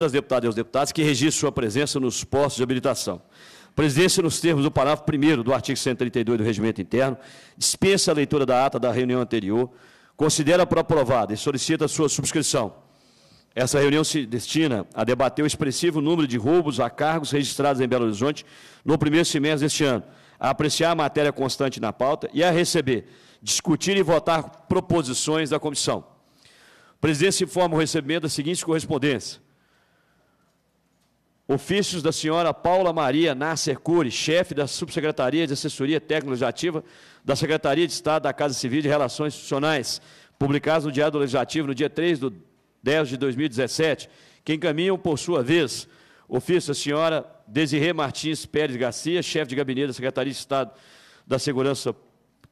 das deputadas e aos deputados que registram sua presença nos postos de habilitação. presidência, nos termos do parágrafo 1 do artigo 132 do Regimento Interno, dispensa a leitura da ata da reunião anterior, considera aprovada e solicita sua subscrição. Essa reunião se destina a debater o expressivo número de roubos a cargos registrados em Belo Horizonte no primeiro semestre deste ano, a apreciar a matéria constante na pauta e a receber, discutir e votar proposições da comissão. presidência informa o recebimento das seguintes correspondências Ofícios da senhora Paula Maria Nasser Cury, chefe da Subsecretaria de Assessoria Técnica Legislativa da Secretaria de Estado da Casa Civil de Relações Institucionais, publicados no Diário Legislativo no dia 3 de 10 de 2017, que encaminham, por sua vez, ofício da senhora Desirê Martins Pérez Garcia, chefe de gabinete da Secretaria de Estado da Segurança,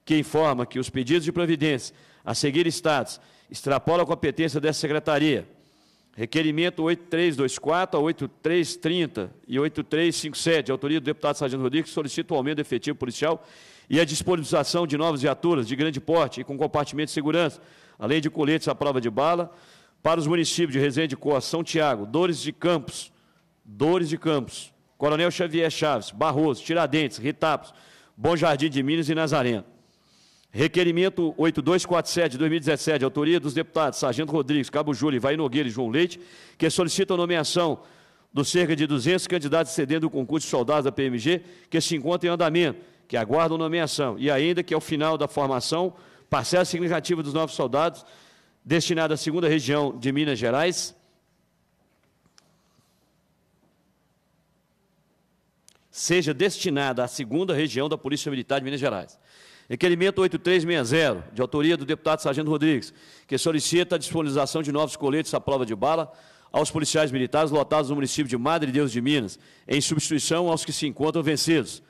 que informa que os pedidos de providência a seguir estados extrapolam a competência dessa secretaria Requerimento 8324 a 8330 e 8357, autoria do deputado Sargento Rodrigues, solicita o aumento do efetivo policial e a disponibilização de novas viaturas de grande porte e com compartimento de segurança, além de coletes à prova de bala, para os municípios de Resende Costa, São Tiago, Dores de Campos, Dores de Campos, Coronel Xavier Chaves, Barroso, Tiradentes, Ritapos, Bom Jardim de Minas e Nazareno. Requerimento 8247 de 2017, autoria dos deputados Sargento Rodrigues, Cabo Júlio, Vai Nogueira e João Leite, que solicitam a nomeação dos cerca de 200 candidatos cedendo o concurso de soldados da PMG, que se encontram em andamento, que aguardam nomeação, e ainda que ao final da formação, parcela significativa dos novos soldados destinada à segunda região de Minas Gerais, seja destinada à segunda região da Polícia Militar de Minas Gerais. Requerimento 8360, de autoria do deputado Sargento Rodrigues, que solicita a disponibilização de novos coletes à prova de bala aos policiais militares lotados no município de Madre Deus de Minas, em substituição aos que se encontram vencidos.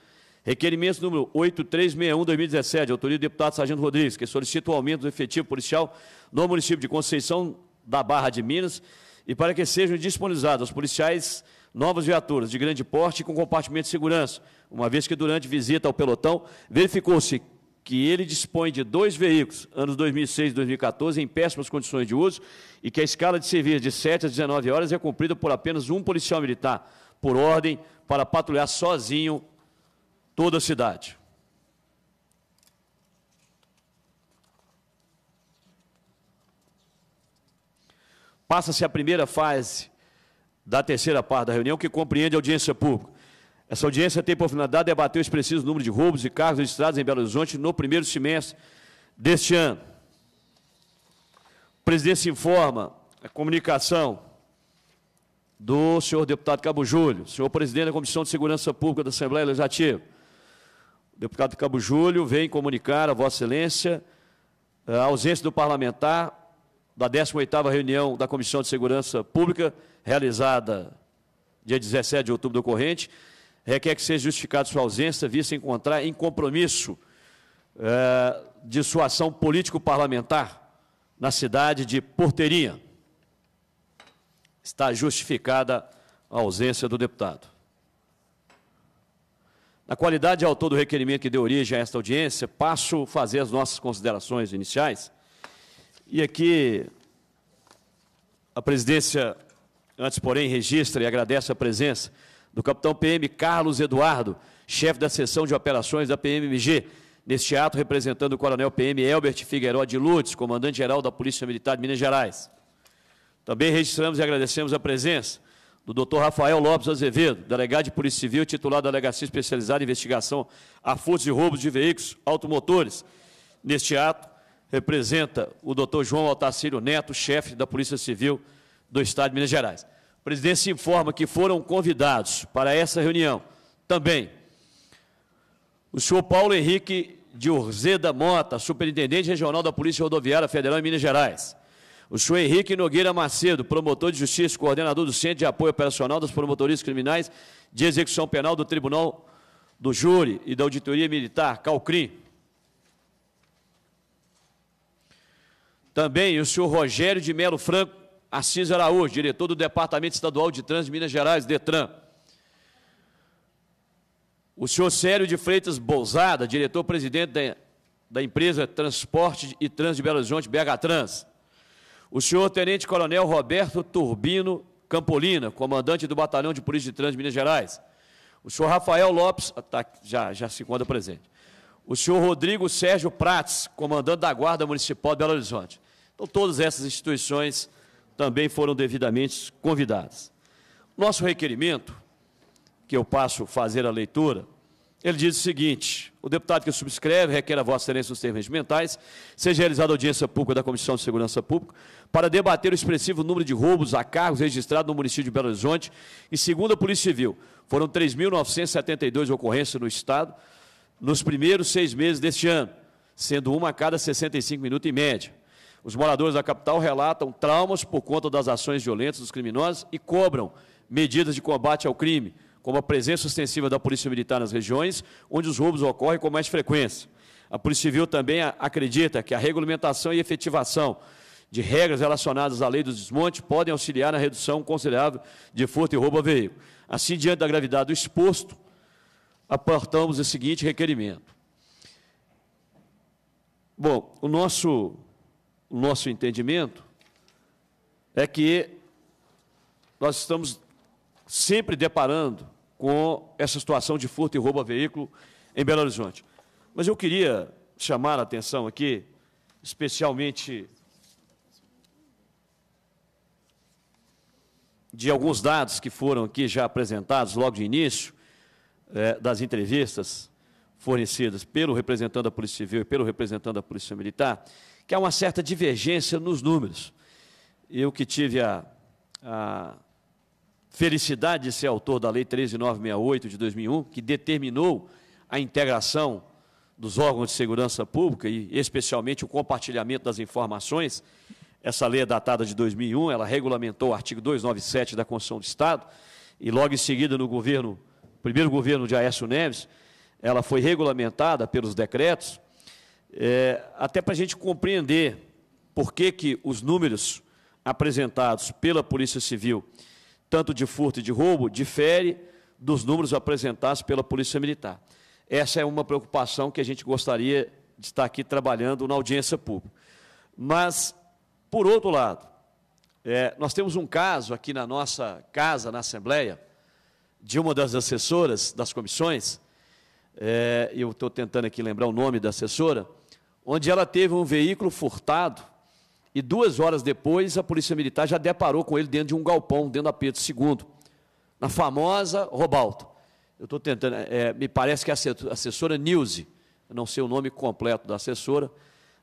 Requerimento número 8361-2017, de autoria do deputado Sargento Rodrigues, que solicita o aumento do efetivo policial no município de Conceição da Barra de Minas e para que sejam disponibilizados aos policiais novas viaturas de grande porte com compartimento de segurança, uma vez que durante visita ao pelotão verificou-se que ele dispõe de dois veículos, anos 2006 e 2014, em péssimas condições de uso, e que a escala de serviço de 7 às 19 horas é cumprida por apenas um policial militar, por ordem, para patrulhar sozinho toda a cidade. Passa-se a primeira fase da terceira parte da reunião, que compreende a audiência pública. Essa audiência tem por finalidade debater o expressivo número de roubos e carros registrados em Belo Horizonte no primeiro semestre deste ano. O presidente se informa a comunicação do senhor deputado Cabo Júlio, senhor presidente da Comissão de Segurança Pública da Assembleia Legislativa. O deputado Cabo Júlio vem comunicar a Vossa Excelência eh, a ausência do parlamentar da 18ª reunião da Comissão de Segurança Pública, realizada dia 17 de outubro do corrente, requer que seja justificada sua ausência, visto encontrar em compromisso eh, de sua ação político-parlamentar na cidade de Porteirinha. Está justificada a ausência do deputado. Na qualidade de autor do requerimento que deu origem a esta audiência, passo a fazer as nossas considerações iniciais. E aqui a presidência, antes porém, registra e agradece a presença do capitão PM Carlos Eduardo, chefe da seção de operações da PMMG. Neste ato, representando o coronel PM Elbert Figueiró de Lourdes, comandante-geral da Polícia Militar de Minas Gerais. Também registramos e agradecemos a presença do Dr. Rafael Lopes Azevedo, delegado de Polícia Civil, titular da Legacia Especializada em Investigação a Furtos e Roubos de Veículos Automotores. Neste ato, representa o Dr. João Altacílio Neto, chefe da Polícia Civil do Estado de Minas Gerais se informa que foram convidados para essa reunião também o senhor Paulo Henrique de Urzeda Mota, superintendente regional da Polícia Rodoviária Federal em Minas Gerais. O senhor Henrique Nogueira Macedo, promotor de justiça, coordenador do Centro de Apoio Operacional das Promotorias Criminais de Execução Penal do Tribunal do Júri e da Auditoria Militar, Calcrim. Também o senhor Rogério de Melo Franco, Assis Araújo, diretor do Departamento Estadual de Trânsito de Minas Gerais, DETRAN. O senhor Célio de Freitas Bousada, diretor-presidente da, da, empresa Transporte e Trânsito de Belo Horizonte, BH Trans. O senhor Tenente Coronel Roberto Turbino Campolina, comandante do Batalhão de Polícia de Trânsito de Minas Gerais. O senhor Rafael Lopes, ah, tá, já, já se encontra presente. O senhor Rodrigo Sérgio Prates, comandante da Guarda Municipal de Belo Horizonte. Então, todas essas instituições também foram devidamente convidadas. Nosso requerimento, que eu passo a fazer a leitura, ele diz o seguinte: o deputado que subscreve requer a Vossa Excelência nos termos mentais, seja realizada audiência pública da Comissão de Segurança Pública, para debater o expressivo número de roubos a cargos registrados no município de Belo Horizonte e, segundo a Polícia Civil, foram 3.972 ocorrências no Estado nos primeiros seis meses deste ano, sendo uma a cada 65 minutos em média. Os moradores da capital relatam traumas por conta das ações violentas dos criminosos e cobram medidas de combate ao crime, como a presença ostensiva da Polícia Militar nas regiões onde os roubos ocorrem com mais frequência. A Polícia Civil também acredita que a regulamentação e efetivação de regras relacionadas à lei do desmonte podem auxiliar na redução considerável de furto e roubo a veículo. Assim, diante da gravidade do exposto, aportamos o seguinte requerimento. Bom, o nosso o nosso entendimento é que nós estamos sempre deparando com essa situação de furto e roubo a veículo em Belo Horizonte. Mas eu queria chamar a atenção aqui, especialmente de alguns dados que foram aqui já apresentados logo de início é, das entrevistas fornecidas pelo representante da Polícia Civil e pelo representante da Polícia Militar, que há uma certa divergência nos números. Eu que tive a, a felicidade de ser autor da Lei 13968 de 2001, que determinou a integração dos órgãos de segurança pública e especialmente o compartilhamento das informações. Essa lei é datada de 2001, ela regulamentou o artigo 297 da Constituição do Estado e logo em seguida no governo, primeiro governo de Aécio Neves, ela foi regulamentada pelos decretos, é, até para a gente compreender por que, que os números apresentados pela Polícia Civil, tanto de furto e de roubo, diferem dos números apresentados pela Polícia Militar. Essa é uma preocupação que a gente gostaria de estar aqui trabalhando na audiência pública. Mas, por outro lado, é, nós temos um caso aqui na nossa casa, na Assembleia, de uma das assessoras das comissões, é, eu estou tentando aqui lembrar o nome da assessora, onde ela teve um veículo furtado e duas horas depois a Polícia Militar já deparou com ele dentro de um galpão, dentro da Pedro II, na famosa Robalto. Eu estou tentando, é, é, me parece que é a assessora Nilze, não sei o nome completo da assessora.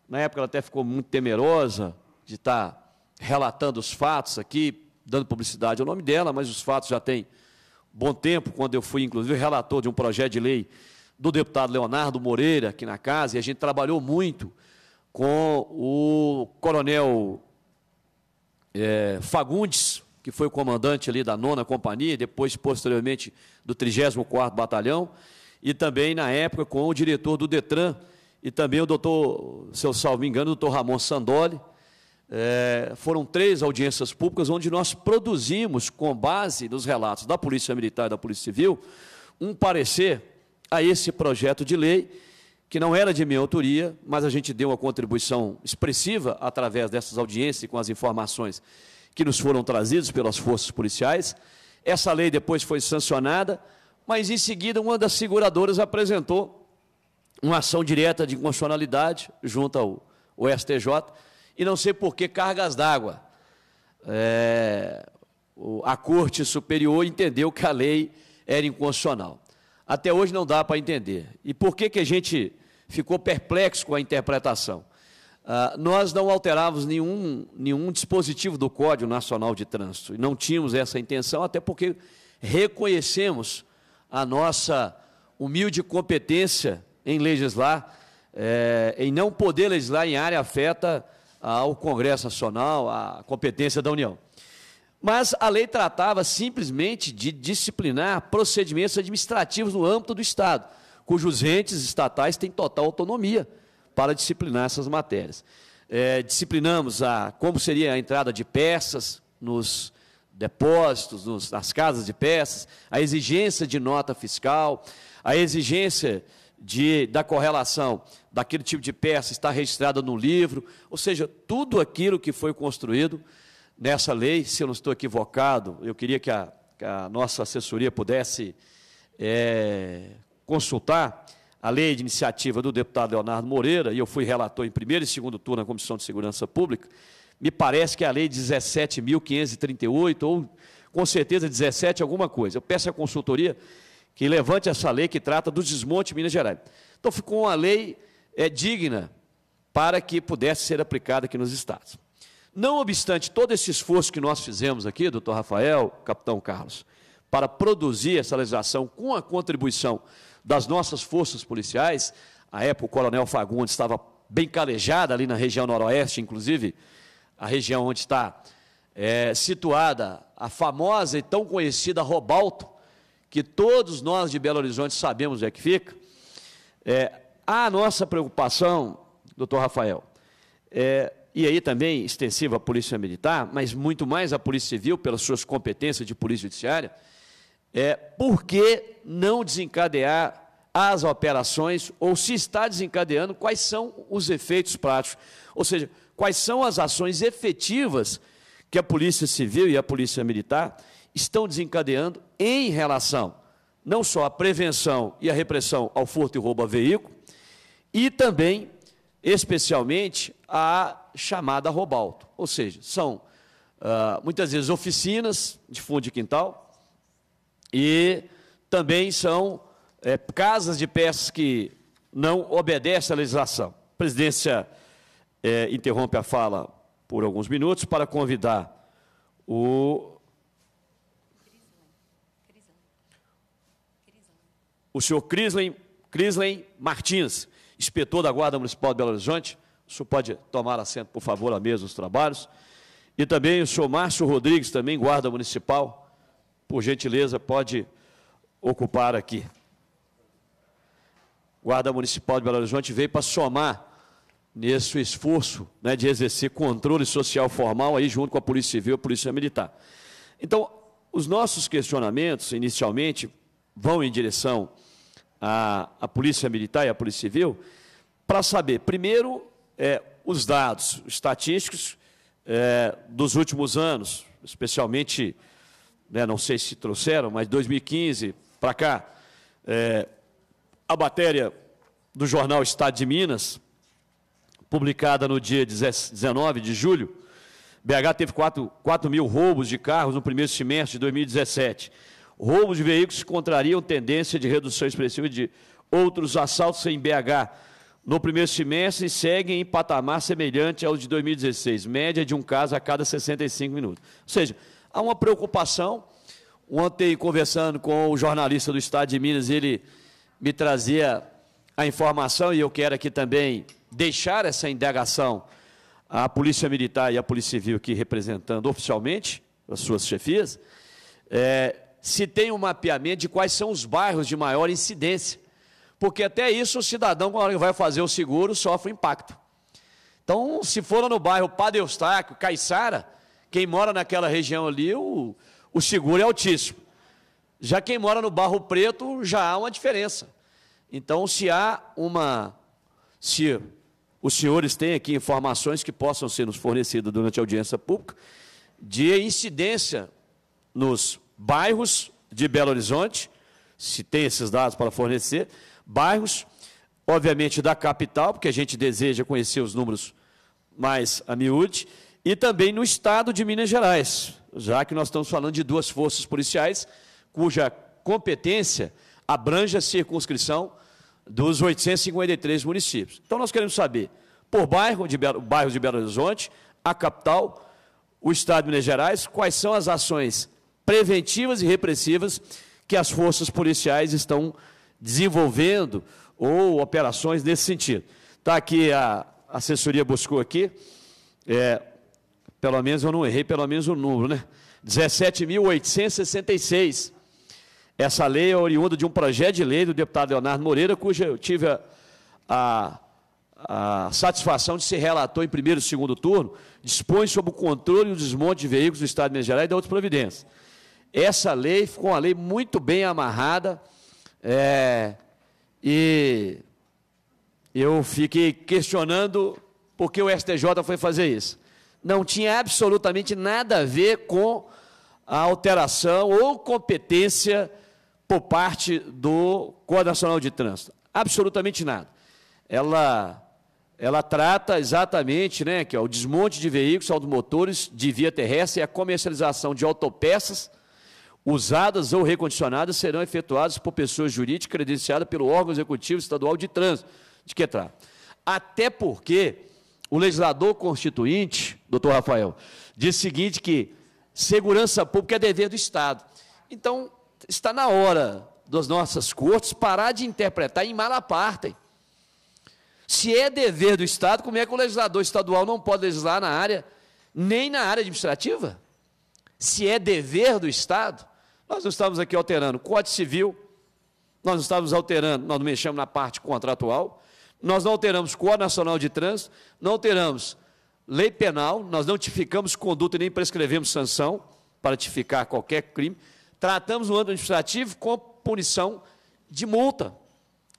Na época ela até ficou muito temerosa de estar tá relatando os fatos aqui, dando publicidade ao nome dela, mas os fatos já têm bom tempo, quando eu fui, inclusive, relator de um projeto de lei do deputado Leonardo Moreira aqui na casa, e a gente trabalhou muito com o coronel é, Fagundes, que foi o comandante ali da nona companhia, depois, posteriormente, do 34º Batalhão, e também, na época, com o diretor do DETRAN, e também o doutor, se eu salvo me engano, o doutor Ramon Sandoli, é, foram três audiências públicas onde nós produzimos, com base nos relatos da Polícia Militar e da Polícia Civil, um parecer a esse projeto de lei, que não era de minha autoria, mas a gente deu uma contribuição expressiva através dessas audiências e com as informações que nos foram trazidas pelas forças policiais. Essa lei depois foi sancionada, mas em seguida uma das seguradoras apresentou uma ação direta de inconstitucionalidade junto ao, ao STJ, e não sei por que cargas d'água. É, a Corte Superior entendeu que a lei era inconstitucional até hoje não dá para entender. E por que, que a gente ficou perplexo com a interpretação? Ah, nós não alterávamos nenhum, nenhum dispositivo do Código Nacional de Trânsito, e não tínhamos essa intenção, até porque reconhecemos a nossa humilde competência em legislar, eh, em não poder legislar em área afeta ao Congresso Nacional, à competência da União. Mas a lei tratava simplesmente de disciplinar procedimentos administrativos no âmbito do Estado, cujos entes estatais têm total autonomia para disciplinar essas matérias. É, disciplinamos a como seria a entrada de peças nos depósitos, nos, nas casas de peças, a exigência de nota fiscal, a exigência de, da correlação daquele tipo de peça estar registrada no livro, ou seja, tudo aquilo que foi construído nessa lei, se eu não estou equivocado, eu queria que a, que a nossa assessoria pudesse é, consultar a lei de iniciativa do deputado Leonardo Moreira, e eu fui relator em primeiro e segundo turno na Comissão de Segurança Pública, me parece que é a lei 17.538, ou com certeza 17 alguma coisa. Eu peço à consultoria que levante essa lei que trata do desmonte de Minas Gerais. Então ficou uma lei é, digna para que pudesse ser aplicada aqui nos estados. Não obstante todo esse esforço que nós fizemos aqui, doutor Rafael, capitão Carlos, para produzir essa legislação com a contribuição das nossas forças policiais, à época o coronel Fagundes estava bem calejado ali na região noroeste, inclusive, a região onde está é, situada a famosa e tão conhecida Robalto, que todos nós de Belo Horizonte sabemos onde é que fica, é, a nossa preocupação, doutor Rafael, é e aí também extensiva à Polícia Militar, mas muito mais à Polícia Civil, pelas suas competências de Polícia Judiciária, é por que não desencadear as operações, ou se está desencadeando, quais são os efeitos práticos? Ou seja, quais são as ações efetivas que a Polícia Civil e a Polícia Militar estão desencadeando em relação não só à prevenção e à repressão ao furto e roubo a veículo, e também, especialmente, à chamada Robalto. Ou seja, são uh, muitas vezes oficinas de fundo de quintal e também são é, casas de peças que não obedecem à legislação. A presidência é, interrompe a fala por alguns minutos para convidar o. O senhor Crislen Martins, inspetor da Guarda Municipal de Belo Horizonte, o senhor pode tomar assento, por favor, à mesa dos trabalhos. E também o senhor Márcio Rodrigues, também guarda municipal, por gentileza, pode ocupar aqui. Guarda Municipal de Belo Horizonte veio para somar nesse esforço né, de exercer controle social formal aí junto com a Polícia Civil e a Polícia Militar. Então, os nossos questionamentos, inicialmente, vão em direção à, à Polícia Militar e à Polícia Civil para saber, primeiro, é, os dados estatísticos é, dos últimos anos, especialmente, né, não sei se trouxeram, mas 2015 para cá, é, a matéria do jornal Estado de Minas, publicada no dia 19 de julho, BH teve 4, 4 mil roubos de carros no primeiro semestre de 2017. Roubos de veículos contrariam tendência de redução expressiva de outros assaltos em BH no primeiro semestre seguem em patamar semelhante ao de 2016, média de um caso a cada 65 minutos. Ou seja, há uma preocupação. Ontem, conversando com o jornalista do Estado de Minas, ele me trazia a informação e eu quero aqui também deixar essa indagação à Polícia Militar e à Polícia Civil aqui representando oficialmente as suas chefias, é, se tem um mapeamento de quais são os bairros de maior incidência porque até isso o cidadão, quando vai fazer o seguro, sofre impacto. Então, se for no bairro Padre Eustáquio, Caiçara, quem mora naquela região ali, o, o seguro é altíssimo. Já quem mora no Barro Preto, já há uma diferença. Então, se há uma. Se os senhores têm aqui informações que possam ser nos fornecidas durante a audiência pública, de incidência nos bairros de Belo Horizonte, se tem esses dados para fornecer, bairros, obviamente da capital, porque a gente deseja conhecer os números mais a miúde, e também no estado de Minas Gerais, já que nós estamos falando de duas forças policiais cuja competência abrange a circunscrição dos 853 municípios. Então nós queremos saber, por bairro de Belo, bairro de Belo Horizonte, a capital, o estado de Minas Gerais, quais são as ações preventivas e repressivas que as forças policiais estão desenvolvendo ou operações nesse sentido. Está aqui, a assessoria buscou aqui, é, pelo menos eu não errei, pelo menos o número, né? 17.866. Essa lei é oriunda de um projeto de lei do deputado Leonardo Moreira, cuja eu tive a, a a satisfação de ser relator em primeiro e segundo turno, dispõe sobre o controle e o desmonte de veículos do Estado de Minas Gerais e da outra providências. Essa lei ficou uma lei muito bem amarrada é, e eu fiquei questionando por que o STJ foi fazer isso. Não tinha absolutamente nada a ver com a alteração ou competência por parte do Código Nacional de Trânsito. Absolutamente nada. Ela ela trata exatamente né, que o desmonte de veículos automotores de via terrestre e a comercialização de autopeças usadas ou recondicionadas serão efetuadas por pessoa jurídica credenciada pelo órgão executivo estadual de trânsito, de Quetrá. Até porque o legislador constituinte, doutor Rafael, diz o seguinte que segurança pública é dever do Estado. Então, está na hora das nossas cortes parar de interpretar em mala parte. Se é dever do Estado, como é que o legislador estadual não pode legislar na área, nem na área administrativa? Se é dever do Estado, nós não estávamos aqui alterando o Código Civil, nós não estávamos alterando, nós não mexemos na parte contratual, nós não alteramos o Código Nacional de Trânsito, não alteramos lei penal, nós não tipificamos conduta e nem prescrevemos sanção para tipificar qualquer crime. Tratamos o âmbito administrativo com punição de multa,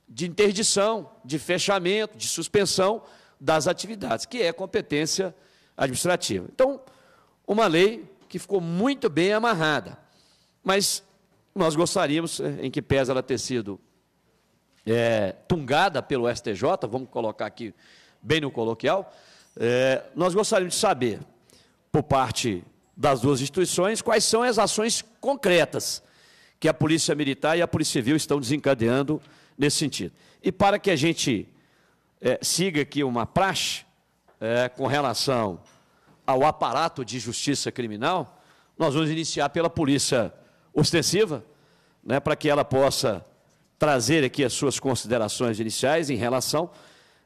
de interdição, de fechamento, de suspensão das atividades, que é competência administrativa. Então, uma lei que ficou muito bem amarrada. Mas nós gostaríamos, eh, em que pese ela ter sido é, tungada pelo STJ, vamos colocar aqui bem no coloquial, é, nós gostaríamos de saber, por parte das duas instituições, quais são as ações concretas que a Polícia Militar e a Polícia Civil estão desencadeando nesse sentido. E para que a gente é, siga aqui uma praxe é, com relação ao aparato de justiça criminal, nós vamos iniciar pela Polícia ostensiva, né, para que ela possa trazer aqui as suas considerações iniciais em relação,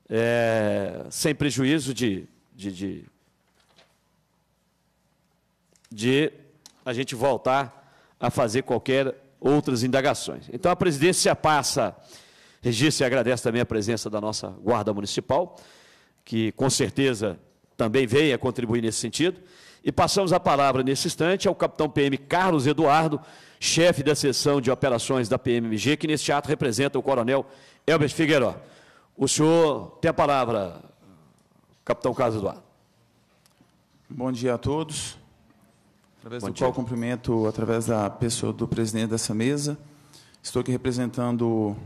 é, sem prejuízo de, de, de, de a gente voltar a fazer qualquer outras indagações. Então, a presidência passa, registra e agradece também a presença da nossa Guarda Municipal, que com certeza também veio a contribuir nesse sentido. E passamos a palavra nesse instante ao capitão PM Carlos Eduardo, chefe da seção de operações da PMG, que neste ato representa o coronel Elbert Figueiró. O senhor tem a palavra, capitão Carlos Eduardo. Bom dia a todos. Através Bom do dia. qual cumprimento, através da pessoa do presidente dessa mesa, estou aqui representando o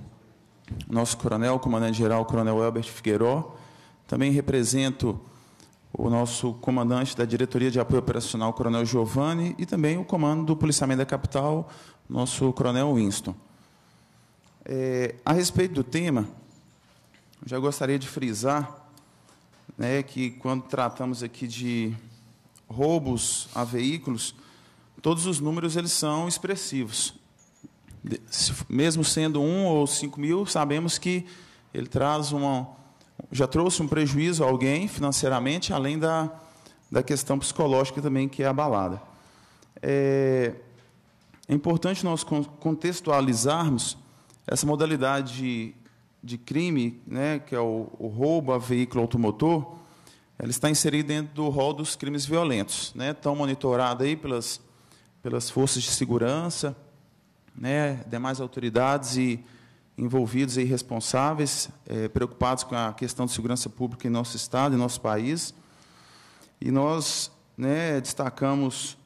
nosso coronel, comandante-geral, coronel Elbert Figueiró. Também represento o nosso comandante da Diretoria de Apoio Operacional, Coronel Giovanni, e também o comando do Policiamento da Capital, nosso Coronel Winston. É, a respeito do tema, já gostaria de frisar né, que, quando tratamos aqui de roubos a veículos, todos os números eles são expressivos. Mesmo sendo um ou cinco mil, sabemos que ele traz uma já trouxe um prejuízo a alguém financeiramente, além da, da questão psicológica também que é abalada. É, é importante nós contextualizarmos essa modalidade de, de crime, né, que é o, o, roubo a veículo automotor, ela está inserida dentro do rol dos crimes violentos, né, tão monitorada aí pelas pelas forças de segurança, né, demais autoridades e envolvidos e responsáveis, é, preocupados com a questão de segurança pública em nosso Estado, em nosso país. E nós né, destacamos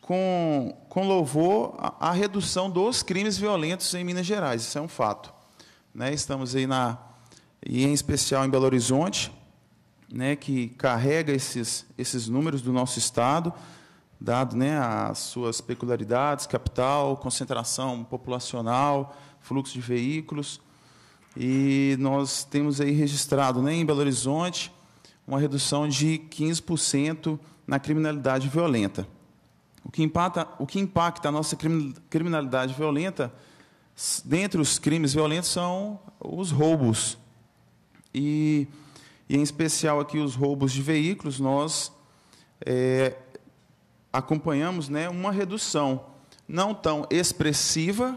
com, com louvor a, a, redução dos crimes violentos em Minas Gerais, isso é um fato. Né, estamos aí, na, e em especial em Belo Horizonte, né, que carrega esses, esses números do nosso Estado, dado né, as suas peculiaridades, capital, concentração populacional, fluxo de veículos. E nós temos aí registrado né, em Belo Horizonte uma redução de 15% na criminalidade violenta. O que, impacta, o que impacta a nossa criminalidade violenta, dentre os crimes violentos, são os roubos. E, e em especial aqui os roubos de veículos, nós é, acompanhamos né, uma redução não tão expressiva,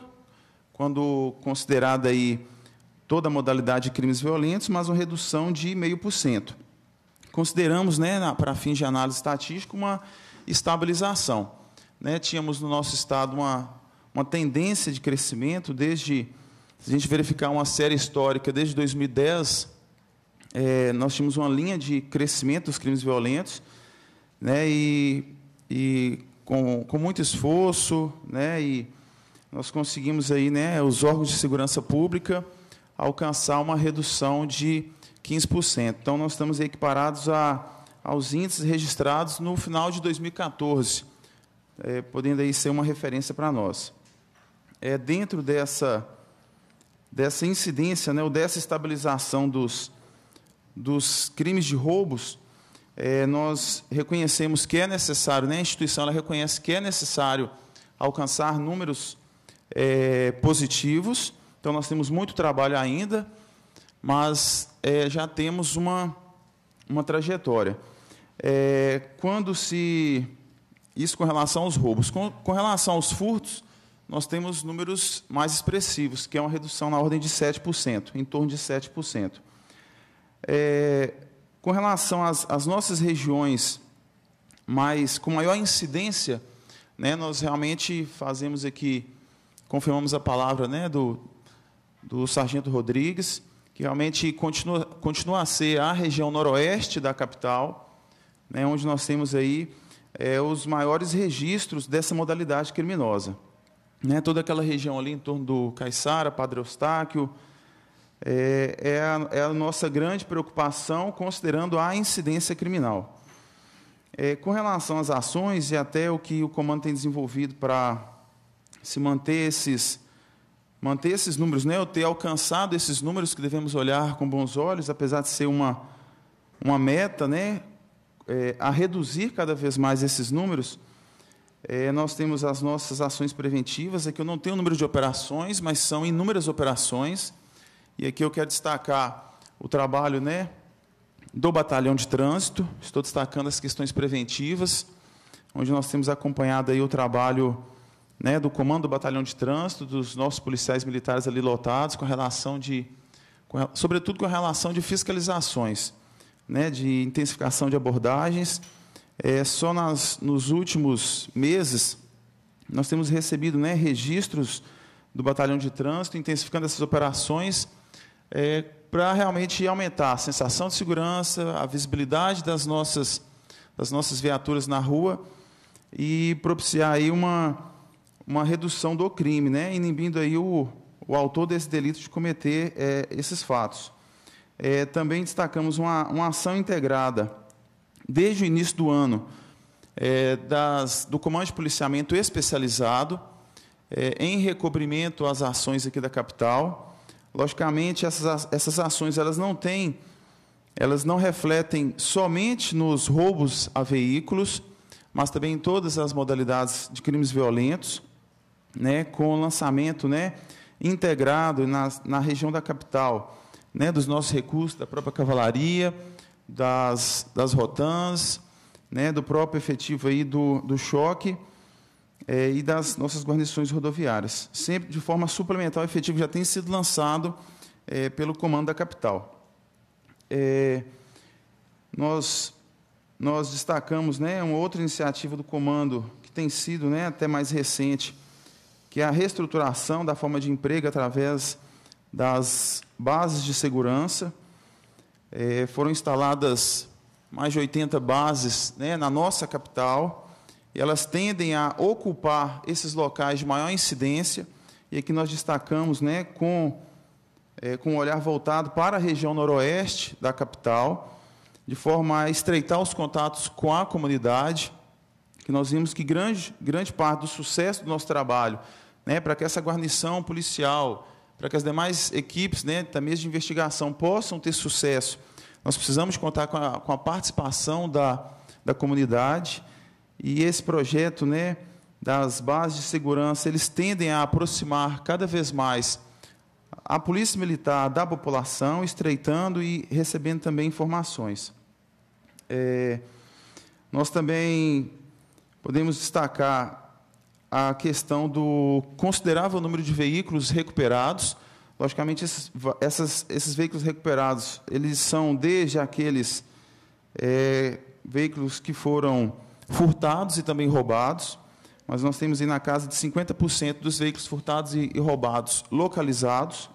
quando considerada aí toda a modalidade de crimes violentos, mas uma redução de 0,5%. Consideramos, né, para fins de análise estatística, uma estabilização. Né? Tínhamos no nosso estado uma, uma tendência de crescimento desde, se a gente verificar uma série histórica, desde 2010, é, nós tínhamos uma linha de crescimento dos crimes violentos, né, e, e com, com muito esforço, né, e nós conseguimos aí, né, os órgãos de segurança pública alcançar uma redução de 15%. Então, nós estamos equiparados a, aos índices registrados no final de 2014, é, podendo aí ser uma referência para nós. É, dentro dessa, dessa incidência, né, ou dessa estabilização dos, dos crimes de roubos, é, nós reconhecemos que é necessário, né, a instituição ela reconhece que é necessário alcançar números é, positivos. Então, nós temos muito trabalho ainda, mas é, já temos uma, uma trajetória. É, quando se. Isso com relação aos roubos. Com, com relação aos furtos, nós temos números mais expressivos, que é uma redução na ordem de 7%, em torno de 7%. É, com relação às, às nossas regiões mais com maior incidência, né, nós realmente fazemos aqui confirmamos a palavra né, do, do Sargento Rodrigues, que realmente continua, continua a ser a região noroeste da capital, né, onde nós temos aí é, os maiores registros dessa modalidade criminosa. Né, toda aquela região ali em torno do Caiçara, Padre Eustáquio, é, é, a, é a nossa grande preocupação, considerando a incidência criminal. É, com relação às ações e até o que o comando tem desenvolvido para se manter esses manter esses números, né? Ou ter alcançado esses números que devemos olhar com bons olhos, apesar de ser uma uma meta, né? É, a reduzir cada vez mais esses números. É, nós temos as nossas ações preventivas. Aqui eu não tenho o número de operações, mas são inúmeras operações. E aqui eu quero destacar o trabalho, né? do Batalhão de Trânsito. Estou destacando as questões preventivas, onde nós temos acompanhado aí o trabalho né, do comando do batalhão de trânsito, dos nossos policiais militares ali lotados, com relação de, com, sobretudo com relação de fiscalizações, né, de intensificação de abordagens. É, só nas, nos últimos meses, nós temos recebido né, registros do batalhão de trânsito, intensificando essas operações é, para realmente aumentar a sensação de segurança, a visibilidade das nossas, das nossas viaturas na rua e propiciar aí uma, uma redução do crime, né, inibindo aí o, o autor desse delito de cometer é, esses fatos. É, também destacamos uma, uma ação integrada desde o início do ano é, das, do Comando de Policiamento Especializado é, em recobrimento às ações aqui da capital. Logicamente, essas, essas ações elas não têm, elas não refletem somente nos roubos a veículos, mas também em todas as modalidades de crimes violentos né, com o lançamento né, integrado na, na região da capital né, dos nossos recursos, da própria cavalaria, das, das rotans, né, do próprio efetivo aí do, do choque é, e das nossas guarnições rodoviárias. Sempre de forma suplementar, o efetivo já tem sido lançado é, pelo comando da capital. É, nós, nós destacamos né, uma outra iniciativa do comando que tem sido né, até mais recente, que é a reestruturação da forma de emprego através das bases de segurança. É, foram instaladas mais de 80 bases né, na nossa capital, e elas tendem a ocupar esses locais de maior incidência, e aqui nós destacamos né, com, é, com um olhar voltado para a região noroeste da capital, de forma a estreitar os contatos com a comunidade, que nós vimos que grande, grande parte do sucesso do nosso trabalho, né, para que essa guarnição policial, para que as demais equipes, né, também de investigação, possam ter sucesso, nós precisamos contar com a, com a participação da, da comunidade e esse projeto, né, das bases de segurança, eles tendem a aproximar cada vez mais a polícia militar da população, estreitando e recebendo também informações. É, nós também podemos destacar a questão do considerável número de veículos recuperados. Logicamente, esses, essas, esses veículos recuperados, eles são desde aqueles é, veículos que foram furtados e também roubados, mas nós temos aí na casa de 50% dos veículos furtados e, e roubados localizados.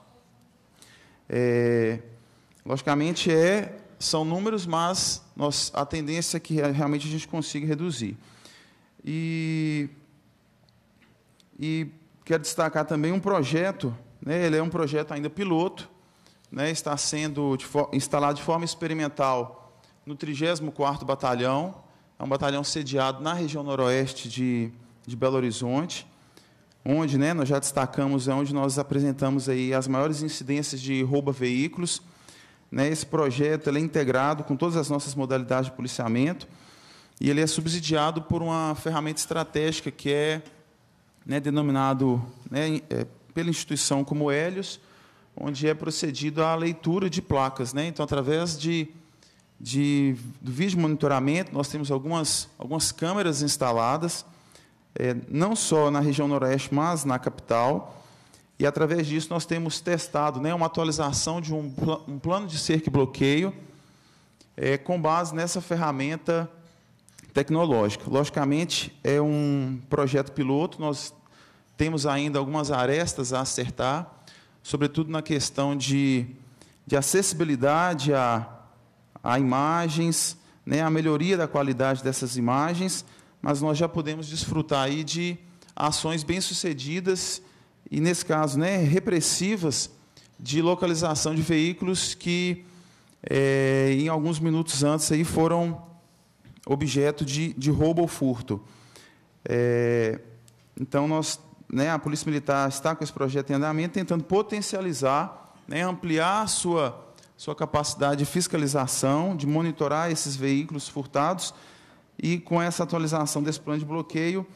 É, logicamente, é, são números, mas nós, a tendência é que realmente a gente consiga reduzir. E, e quero destacar também um projeto, né, ele é um projeto ainda piloto, né, está sendo de instalado de forma experimental no 34º Batalhão, é um batalhão sediado na região noroeste de, de Belo Horizonte, onde né, nós já destacamos, é onde nós apresentamos aí as maiores incidências de rouba veículos. Né, esse projeto é integrado com todas as nossas modalidades de policiamento e ele é subsidiado por uma ferramenta estratégica que é né, denominado né, é, pela instituição como Helios, onde é procedido a leitura de placas. Né? Então, através de, de, do vídeo monitoramento, nós temos algumas, algumas câmeras instaladas, é, não só na região noroeste, mas na capital. E, através disso, nós temos testado né, uma atualização de um, um plano de cerco e bloqueio é, com base nessa ferramenta tecnológica. Logicamente, é um projeto piloto, nós temos ainda algumas arestas a acertar, sobretudo na questão de, de acessibilidade a, a imagens, né, a melhoria da qualidade dessas imagens, mas nós já podemos desfrutar aí de ações bem-sucedidas e, nesse caso, né, repressivas de localização de veículos que, é, em alguns minutos antes, aí foram objeto de, de roubo ou furto. É, então, nós, né, a Polícia Militar está com esse projeto em andamento, tentando potencializar, né, ampliar sua, sua capacidade de fiscalização, de monitorar esses veículos furtados e, com essa atualização desse plano de bloqueio,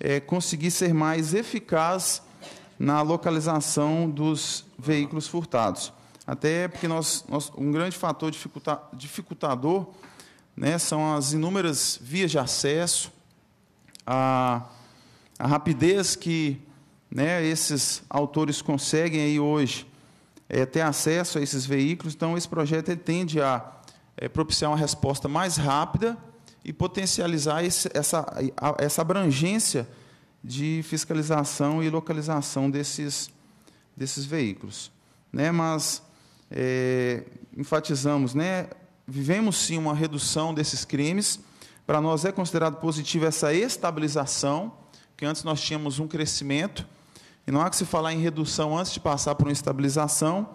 é, conseguir ser mais eficaz na localização dos veículos furtados. Até porque nós, nós um grande fator dificulta, dificultador né, são as inúmeras vias de acesso, a, a rapidez que né, esses autores conseguem aí hoje é, ter acesso a esses veículos. Então, esse projeto tende a é, propiciar uma resposta mais rápida e potencializar esse, essa, essa abrangência de fiscalização e localização desses, desses veículos. Né? Mas é, enfatizamos, né, vivemos sim uma redução desses crimes. Para nós é considerado positivo essa estabilização, que antes nós tínhamos um crescimento, e não há que se falar em redução antes de passar por uma estabilização,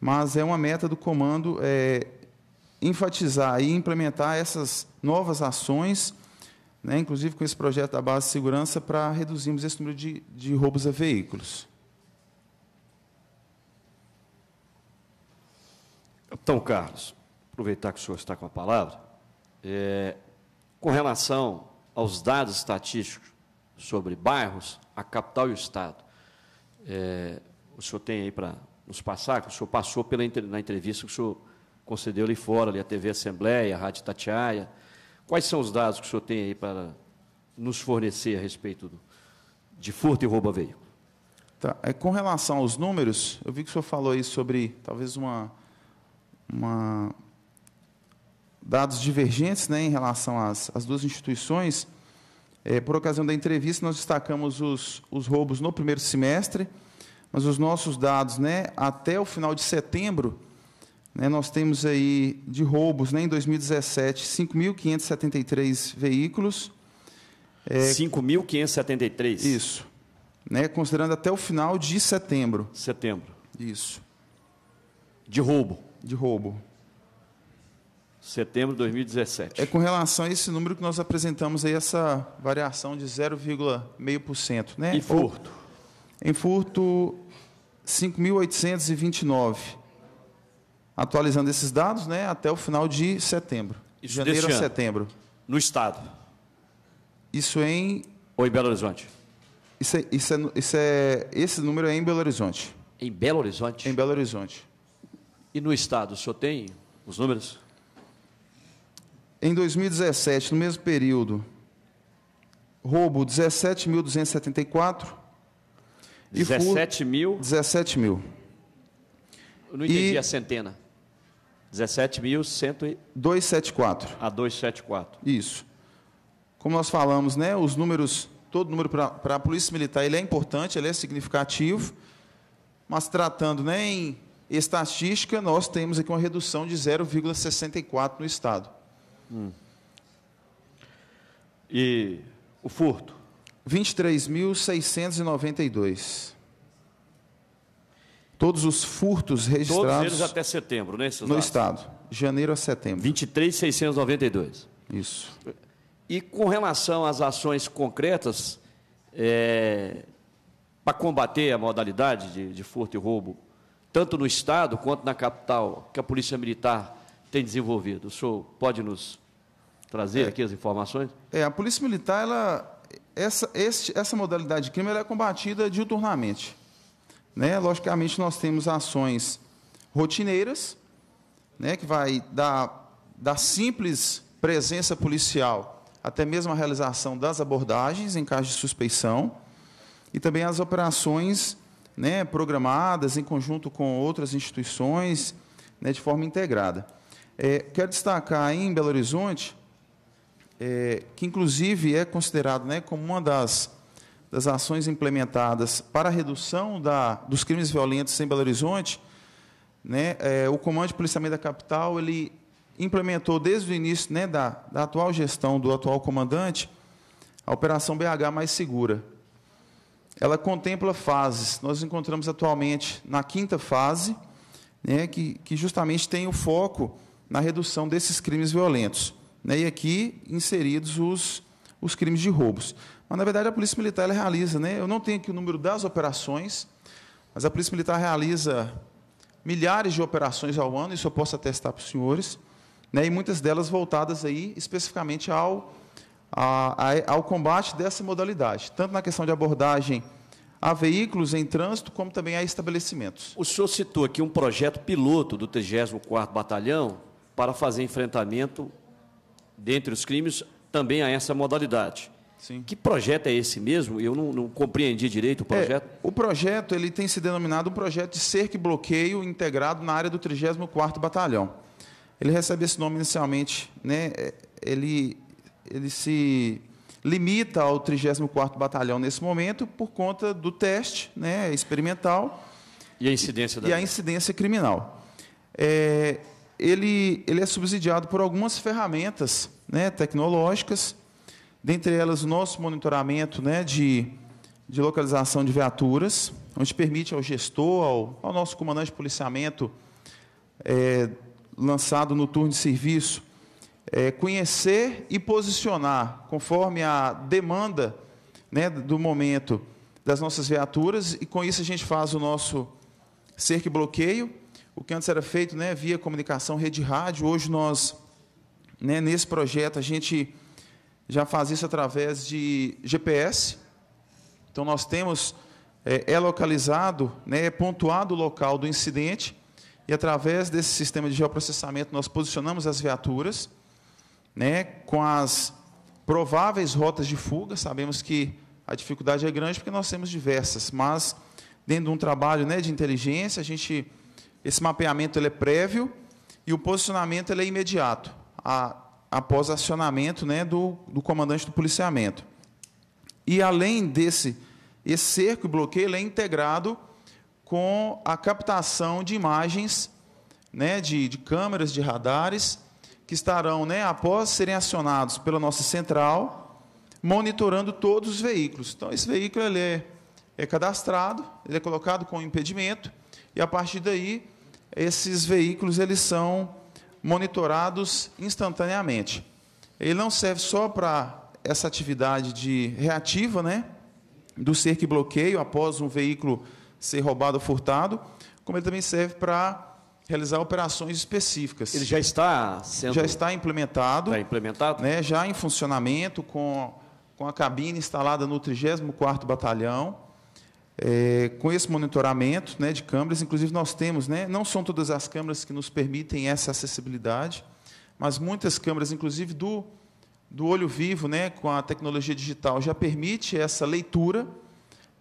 mas é uma meta do comando é, enfatizar e implementar essas novas ações, né, inclusive com esse projeto da base de segurança, para reduzirmos esse número de, de roubos a veículos. Então, Carlos, aproveitar que o senhor está com a palavra, é, com relação aos dados estatísticos sobre bairros, a capital e o Estado. É, o senhor tem aí para nos passar, que o senhor passou pela, na entrevista que o senhor concedeu ali fora, ali a TV Assembleia, a Rádio Tatiaia. Quais são os dados que o senhor tem aí para nos fornecer a respeito do, de furto e roubo a veículo? Tá. É, com relação aos números, eu vi que o senhor falou aí sobre talvez uma, uma dados divergentes né, em relação às, às duas instituições. É, por ocasião da entrevista, nós destacamos os, os roubos no primeiro semestre, mas os nossos dados né, até o final de setembro, né, nós temos aí de roubos né, em 2017 5.573 veículos. É, 5.573? Isso. Né, considerando até o final de setembro. Setembro. Isso. De roubo? De roubo setembro de 2017. É com relação a esse número que nós apresentamos aí essa variação de 0,5%, né? Em furto. em furto 5.829. Atualizando esses dados, né, até o final de setembro. Isso janeiro a setembro. No estado. Isso é em ou em Belo Horizonte. Isso é, isso é, isso é esse número é em Belo Horizonte. Em Belo Horizonte? Em Belo Horizonte. E no estado, o senhor tem os números? Em 2017, no mesmo período, roubo 17.274. 17 mil? 17 mil. Eu não entendi e... a centena. 17.100 e... 274. A 274. Isso. Como nós falamos, né, os números, todo número para a Polícia Militar, ele é importante, ele é significativo, mas tratando né, em estatística, nós temos aqui uma redução de 0,64 no Estado. Hum. E o furto? 23.692. Todos os furtos registrados. Todos eles até setembro, né? No Estado. Janeiro a setembro. 23.692. Isso. E com relação às ações concretas, é, para combater a modalidade de, de furto e roubo, tanto no Estado quanto na capital, que a Polícia Militar tem desenvolvido? O senhor pode nos trazer é, aqui as informações? É, a Polícia Militar, ela, essa, essa modalidade de crime é combatida diuturnamente. Né? Logicamente, nós temos ações rotineiras, né, que vai da, da simples presença policial até mesmo a realização das abordagens em caso de suspeição e também as operações né, programadas em conjunto com outras instituições né, de forma integrada. É, quero destacar aí em Belo Horizonte, é, que inclusive é considerado né, como uma das, das ações implementadas para a redução da, dos crimes violentos em Belo Horizonte, né, é, o Comando de Policiamento da Capital ele implementou desde o início né, da, da atual gestão do atual comandante a Operação BH Mais Segura. Ela contempla fases. Nós encontramos atualmente na quinta fase, né, que, que justamente tem o foco na redução desses crimes violentos. Né? E aqui inseridos os, os crimes de roubos. Mas, na verdade, a Polícia Militar realiza, né? eu não tenho aqui o número das operações, mas a Polícia Militar realiza milhares de operações ao ano, isso eu posso atestar para os senhores, né? e muitas delas voltadas aí especificamente ao, a, a, ao combate dessa modalidade, tanto na questão de abordagem a veículos em trânsito, como também a estabelecimentos. O senhor citou aqui um projeto piloto do 34º Batalhão, para fazer enfrentamento dentre os crimes também a essa modalidade. Sim. Que projeto é esse mesmo? Eu não, não compreendi direito o é, projeto. É, o projeto ele tem se denominado um projeto de cerco e bloqueio integrado na área do 34º Batalhão. Ele recebe esse nome inicialmente, né? É, ele, ele se limita ao 34º Batalhão nesse momento por conta do teste né, experimental e a incidência, e, da... e a incidência criminal. É, ele, ele é subsidiado por algumas ferramentas né, tecnológicas, dentre elas o nosso monitoramento né, de, de localização de viaturas, onde permite ao gestor, ao, ao nosso comandante de policiamento, é, lançado no turno de serviço, é, conhecer e posicionar, conforme a demanda né, do momento, das nossas viaturas, e com isso a gente faz o nosso cerco e bloqueio o que antes era feito né, via comunicação, rede rádio. Hoje nós, né, nesse projeto, a gente já faz isso através de GPS. Então nós temos é, é localizado, né, é pontuado o local do incidente e através desse sistema de geoprocessamento nós posicionamos as viaturas, né, com as prováveis rotas de fuga. Sabemos que a dificuldade é grande porque nós temos diversas, mas dentro de um trabalho né, de inteligência a gente esse mapeamento ele é prévio e o posicionamento ele é imediato, a, após acionamento né, do, do comandante do policiamento. E além desse esse cerco e bloqueio, ele é integrado com a captação de imagens né, de, de câmeras, de radares, que estarão, né, após serem acionados pela nossa central, monitorando todos os veículos. Então, esse veículo ele é, é cadastrado, ele é colocado com impedimento, e a partir daí esses veículos eles são monitorados instantaneamente. Ele não serve só para essa atividade de reativa, né, do cerco e bloqueio após um veículo ser roubado ou furtado, como ele também serve para realizar operações específicas. Ele já está sendo já está implementado, já implementado, né, já em funcionamento com com a cabine instalada no 34º Batalhão é, com esse monitoramento né, de câmeras, inclusive nós temos, né, não são todas as câmeras que nos permitem essa acessibilidade, mas muitas câmeras, inclusive do, do olho vivo, né, com a tecnologia digital, já permite essa leitura,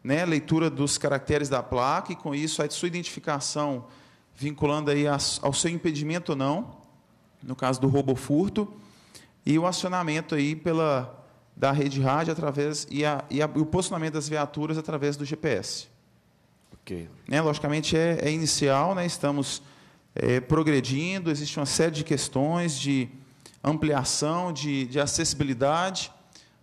né, leitura dos caracteres da placa, e com isso a sua identificação, vinculando aí ao seu impedimento ou não, no caso do roubo furto, e o acionamento aí pela da rede rádio através e, a, e, a, e o posicionamento das viaturas através do GPS. ok, Né, logicamente é, é inicial, né, estamos é, progredindo, existe uma série de questões de ampliação, de, de acessibilidade,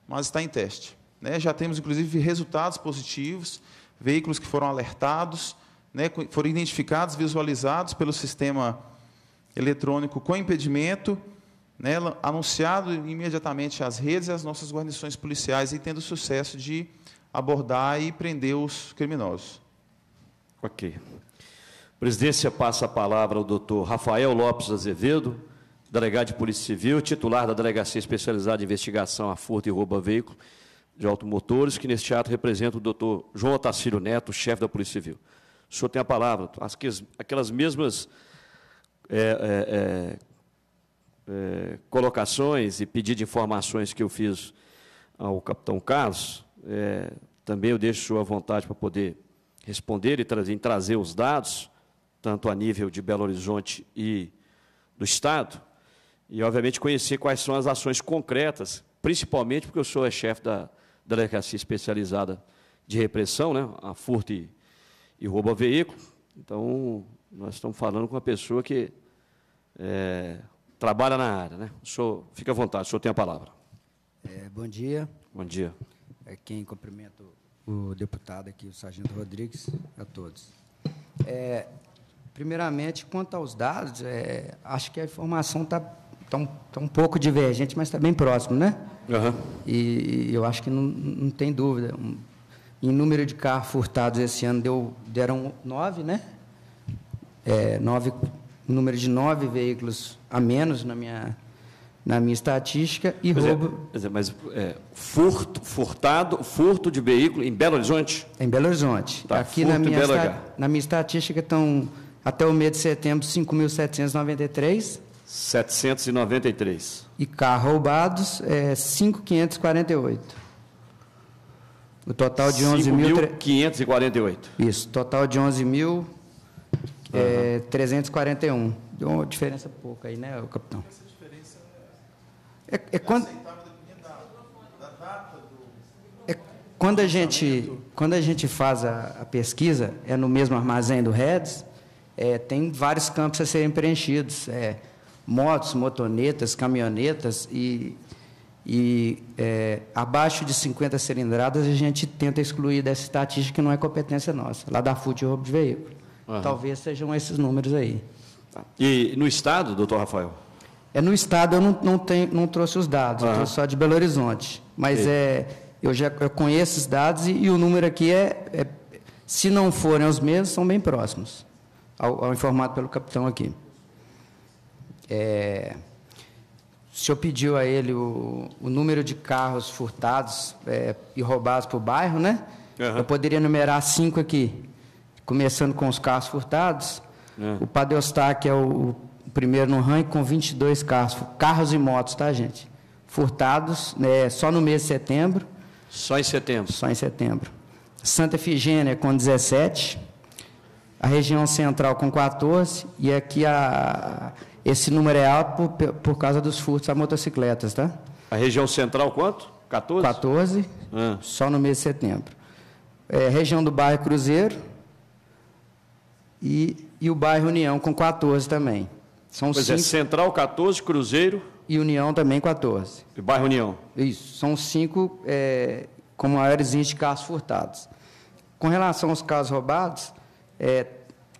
mas está em teste. Né, já temos, inclusive, resultados positivos, veículos que foram alertados, né, foram identificados, visualizados pelo sistema eletrônico com impedimento né, anunciado imediatamente às redes e às nossas guarnições policiais e tendo sucesso de abordar e prender os criminosos. Ok. Presidência passa a palavra ao doutor Rafael Lopes Azevedo, delegado de Polícia Civil, titular da Delegacia Especializada de Investigação a Furto e Rouba Veículo de Automotores, que neste ato representa o doutor João Otacílio Neto, chefe da Polícia Civil. O senhor tem a palavra. Aquelas mesmas é, é, é, é, colocações e pedido de informações que eu fiz ao capitão Carlos, é, também eu deixo à vontade para poder responder e trazer, trazer os dados, tanto a nível de Belo Horizonte e do Estado, e, obviamente, conhecer quais são as ações concretas, principalmente porque eu sou é chefe da, da Delegacia Especializada de Repressão, né, a furto e, e roubo a veículo. Então, nós estamos falando com uma pessoa que é, trabalha na área. Né? O senhor fica à vontade, o senhor tem a palavra. É, bom dia. Bom dia. É quem cumprimento o deputado aqui, o Sargento Rodrigues, a todos. É, primeiramente, quanto aos dados, é, acho que a informação está tá um, tá um, pouco divergente, mas está bem próximo, né? Uhum. E, eu acho que não, não tem dúvida. Um, em número de carros furtados esse ano deu, deram nove, né? É, nove um número de nove veículos a menos na minha, na minha estatística e é, roubo. É, mas é, furto, furtado, furto de veículo em Belo Horizonte? Em Belo Horizonte. Tá, Aqui na minha, esta, na minha estatística estão, até o mês de setembro, 5.793. 793. E carros roubados, é, 5.548. O total de 11.548. Isso, total de 11.000. É, 341. Deu uma diferença pouca aí, né, capitão? Essa diferença é, é, é quando, da, data do... É, quando, a gente, quando a gente faz a, a pesquisa, é no mesmo armazém do REDS, é, tem vários campos a serem preenchidos. É, motos, motonetas, caminhonetas e, e é, abaixo de 50 cilindradas a gente tenta excluir dessa estatística que não é competência nossa, lá da FUT e roubo de veículo. Uhum. Talvez sejam esses números aí. E no Estado, doutor Rafael? É no Estado, eu não, não, tenho, não trouxe os dados, uhum. só de Belo Horizonte. Mas é, eu já eu conheço os dados e, e, o número aqui é, é, se não forem os mesmos, são bem próximos, ao, ao informado pelo capitão aqui. É, o senhor pediu a ele o, o número de carros furtados é, e roubados por bairro, né? Uhum. Eu poderia numerar cinco aqui começando com os carros furtados, é. o Padre Eustáquio é o, o primeiro no ranking com 22 carros, carros e motos, tá, gente? Furtados, né, só no mês de setembro. Só em setembro? Só em setembro. Santa Efigênia com 17, a região central com 14, e aqui a, esse número é alto por, por causa dos furtos a motocicletas, tá? A região central quanto? 14? 14, é. só no mês de setembro. É, região do bairro Cruzeiro, e, e o bairro União com 14 também. São pois é, cinco... é, Central 14, Cruzeiro. E União também 14. E bairro União. Isso, são cinco é, com maiores índices de carros furtados. Com relação aos carros roubados, é,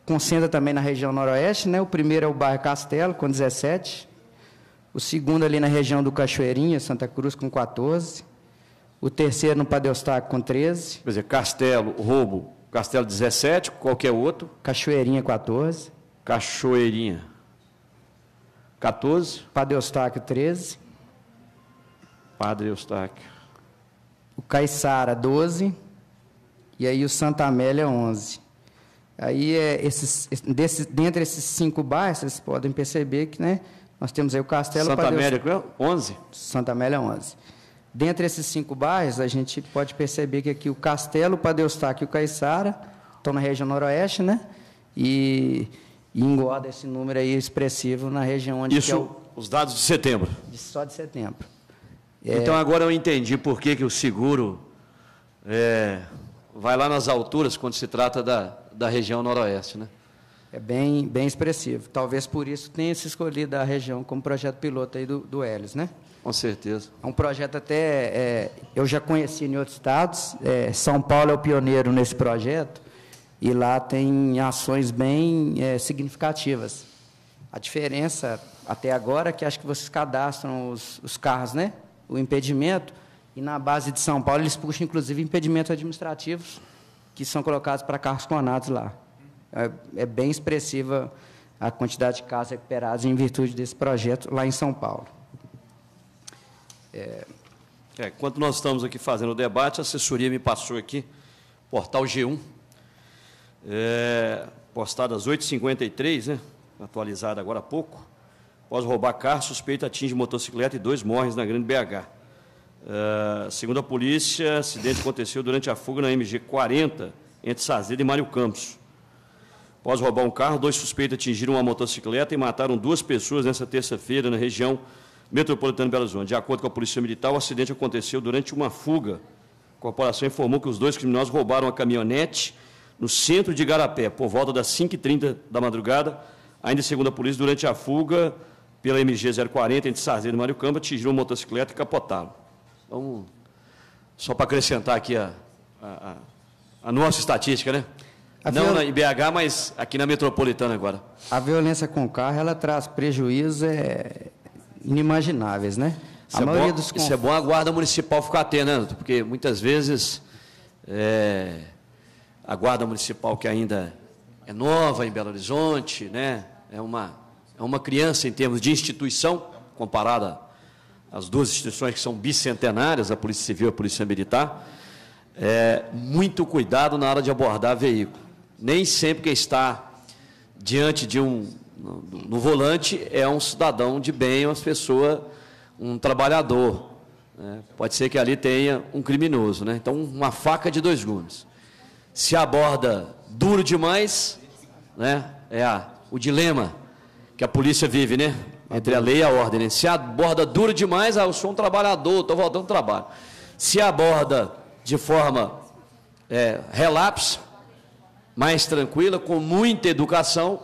concentra também na região noroeste, né? O primeiro é o bairro Castelo, com 17. O segundo ali na região do Cachoeirinha, Santa Cruz, com 14. O terceiro no Padeustaco com 13. Quer dizer, Castelo, roubo, Castelo 17, qualquer outro. Cachoeirinha 14. Cachoeirinha 14. Padre Eustáquio 13. Padre Eustáquio. O Caiçara 12. E aí o Santa Amélia 11. Aí, é, esses, desse, dentre esses cinco bairros, vocês podem perceber que né, nós temos aí o Castelo... Santa Amélia, Deus... É? 11? Santa Amélia, 11. Dentre esses cinco bairros, a gente pode perceber que aqui o Castelo, o Padeustac e o Caiçara estão na região noroeste, né? E, e engorda esse número aí expressivo na região onde... Isso, é o... os dados de setembro. Só de setembro. É... Então, agora eu entendi por que, que o seguro é, vai lá nas alturas quando se trata da, da região noroeste, né? É bem, bem expressivo. Talvez por isso tenha se escolhido a região como projeto piloto aí do, do Elis, né? Com certeza. É um projeto até, é, eu já conheci em outros estados, é, São Paulo é o pioneiro nesse projeto, e lá tem ações bem é, significativas. A diferença até agora é que acho que vocês cadastram os, os carros, né? o impedimento, e na base de São Paulo eles puxam, inclusive, impedimentos administrativos que são colocados para carros clonados lá. É, é bem expressiva a quantidade de carros recuperados em virtude desse projeto lá em São Paulo. É... É, enquanto nós estamos aqui fazendo o debate, a assessoria me passou aqui, portal G1, é, postado às 8h53, né, atualizado agora há pouco. Após roubar carro, suspeito atinge motocicleta e dois morrem na Grande BH. É, segundo a polícia, acidente aconteceu durante a fuga na MG-40, entre Sazeda e Mário Campos. Após roubar um carro, dois suspeitos atingiram uma motocicleta e mataram duas pessoas nessa terça-feira na região metropolitano de Belo Horizonte. De acordo com a Polícia Militar, o acidente aconteceu durante uma fuga. A corporação informou que os dois criminosos roubaram a caminhonete no centro de Garapé, por volta das 5h30 da madrugada. Ainda segundo a polícia, durante a fuga pela MG-040 entre Sarzeiro e Mário Camba, atingiram a motocicleta e capotaram. Então, só para acrescentar aqui a, a, a nossa estatística, né? A não viol... IBH, mas aqui na metropolitana agora. A violência com o carro, ela traz prejuízo é, inimagináveis, né? Isso é bom, dos conflitos... Isso é bom a guarda municipal ficar atenta, né? porque muitas vezes é, a guarda municipal que ainda é nova em Belo Horizonte, né? É uma é uma criança em termos de instituição comparada às duas instituições que são bicentenárias, a Polícia Civil e a Polícia Militar. É, muito cuidado na hora de abordar veículo. Nem sempre que está diante de um no, no volante é um cidadão de bem, uma pessoa, um trabalhador. Né? Pode ser que ali tenha um criminoso. Né? Então, uma faca de dois gumes. Se aborda duro demais, né? é a, o dilema que a polícia vive, né? Entre a lei e a ordem. Né? Se aborda duro demais, ah, eu sou um trabalhador, estou voltando ao trabalho. Se aborda de forma é, mais tranquila, com muita educação,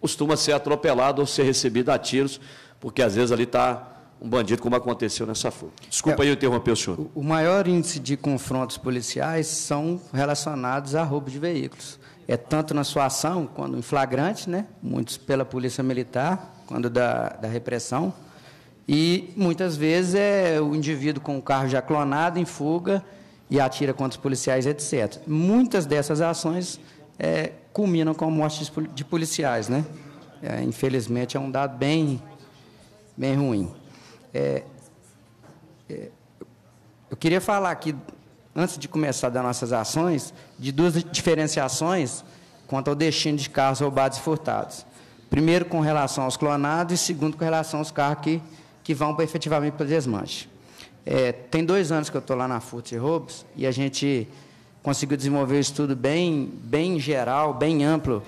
costuma ser atropelado ou ser recebido a tiros, porque às vezes ali está um bandido, como aconteceu nessa fuga. Desculpa é, eu interromper o senhor. O maior índice de confrontos policiais são relacionados a roubo de veículos. É tanto na sua ação, quando em flagrante, né? muitos pela polícia militar, quando da, da repressão, e muitas vezes é o indivíduo com o carro já clonado, em fuga, e atira contra os policiais, etc. Muitas dessas ações é, culminam com mortes de policiais, né? É, infelizmente é um dado bem, bem ruim. É, é, eu queria falar aqui, antes de começar das nossas ações, de duas diferenciações quanto ao destino de carros roubados e furtados. Primeiro, com relação aos clonados, e segundo, com relação aos carros que, que vão para, efetivamente para o desmanche. É, tem dois anos que eu estou lá na Furtos e Roubos, e a gente conseguiu desenvolver um estudo bem, bem geral, bem amplo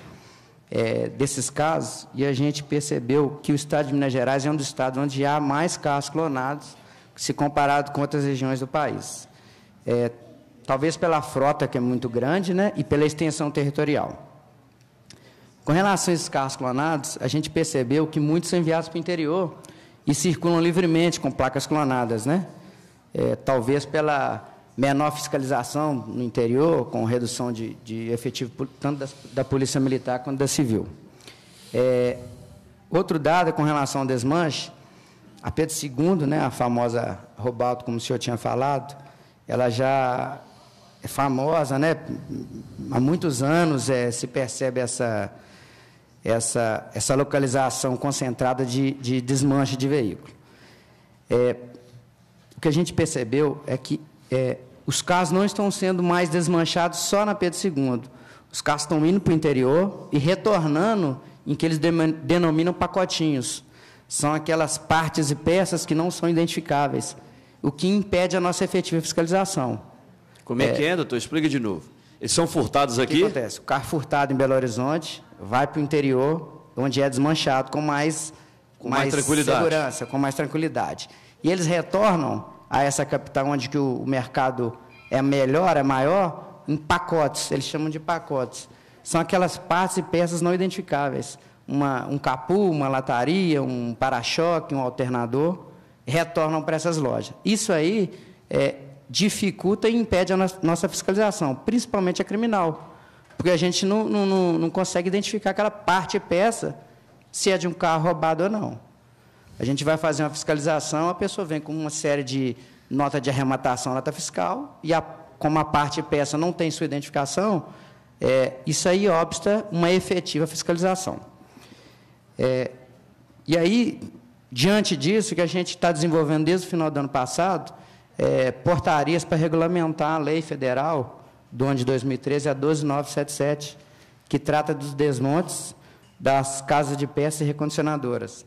é, desses casos, e a gente percebeu que o estado de Minas Gerais é um dos estados onde há mais casos clonados, se comparado com outras regiões do país. É, talvez pela frota, que é muito grande, né, e pela extensão territorial. Com relação a esses carros clonados, a gente percebeu que muitos são enviados para o interior e circulam livremente com placas clonadas, né? É, talvez pela menor fiscalização no interior, com redução de, de efetivo tanto da, da, Polícia Militar quanto da Civil. É, outro dado é com relação ao desmanche, a Pedro II, né, a famosa Robalto, como o senhor tinha falado, ela já é famosa, né? há muitos anos é, se percebe essa, essa, essa localização concentrada de, de desmanche de veículo. É, o que a gente percebeu é que é, os carros não estão sendo mais desmanchados só na Pedro II. Os carros estão indo para o interior e retornando em que eles denominam pacotinhos. São aquelas partes e peças que não são identificáveis, o que impede a nossa efetiva fiscalização. Como é, é que é, doutor? Explica de novo. Eles são furtados aqui? O que acontece? O carro furtado em Belo Horizonte vai para o interior, onde é desmanchado com mais, com mais, mais segurança, com mais tranquilidade. E eles retornam a essa capital onde que o mercado é melhor, é maior, em pacotes, eles chamam de pacotes. São aquelas partes e peças não identificáveis. Uma, um capu, uma lataria, um para-choque, um alternador, retornam para essas lojas. Isso aí é, dificulta e impede a no nossa fiscalização, principalmente a criminal, porque a gente não, não, não consegue identificar aquela parte e peça se é de um carro roubado ou não. A gente vai fazer uma fiscalização, a pessoa vem com uma série de nota de arrematação, nota fiscal, e a, como a parte peça não tem sua identificação, é, isso aí obsta uma efetiva fiscalização. É, e aí, diante disso, que a gente está desenvolvendo desde o final do ano passado, é, portarias para regulamentar a lei federal do ano de 2013, a 12977, que trata dos desmontes das casas de peças e recondicionadoras.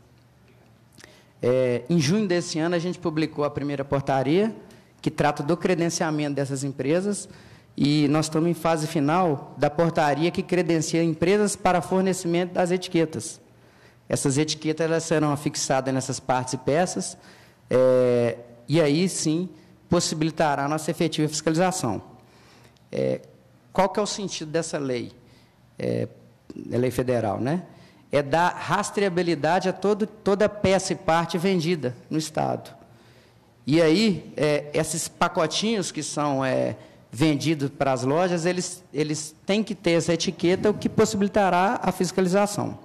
É, em junho desse ano, a gente publicou a primeira portaria, que trata do credenciamento dessas empresas, e nós estamos em fase final da portaria que credencia empresas para fornecimento das etiquetas. Essas etiquetas elas serão afixadas nessas partes e peças, é, e aí sim possibilitará a nossa efetiva fiscalização. É, qual que é o sentido dessa lei? É, é lei federal, né? é dar rastreabilidade a todo, toda peça e parte vendida no Estado. E aí, é, esses pacotinhos que são é, vendidos para as lojas, eles, eles têm que ter essa etiqueta, o que possibilitará a fiscalização.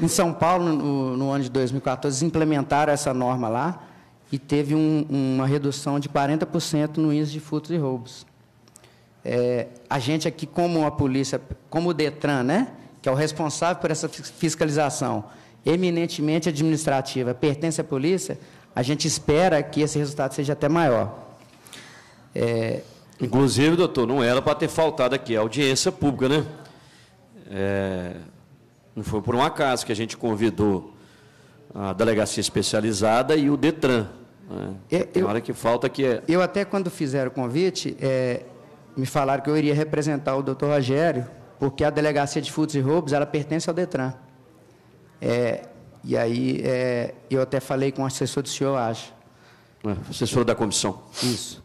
Em São Paulo, no, no ano de 2014, implementaram essa norma lá e teve um, uma redução de 40% no índice de furtos e roubos. É, a gente aqui, como a polícia, como o DETRAN, né, que é o responsável por essa fiscalização eminentemente administrativa, pertence à polícia, a gente espera que esse resultado seja até maior. É... Inclusive, doutor, não era para ter faltado aqui a audiência pública, né? É... Não foi por um acaso que a gente convidou a delegacia especializada e o Detran. Né? Eu, Tem hora que falta que é... Eu até quando fizeram o convite, é... me falaram que eu iria representar o doutor Rogério porque a Delegacia de Furtos e Roubos, ela pertence ao DETRAN. É, e aí, é, eu até falei com o assessor do senhor, acho. É, assessor da comissão. Isso.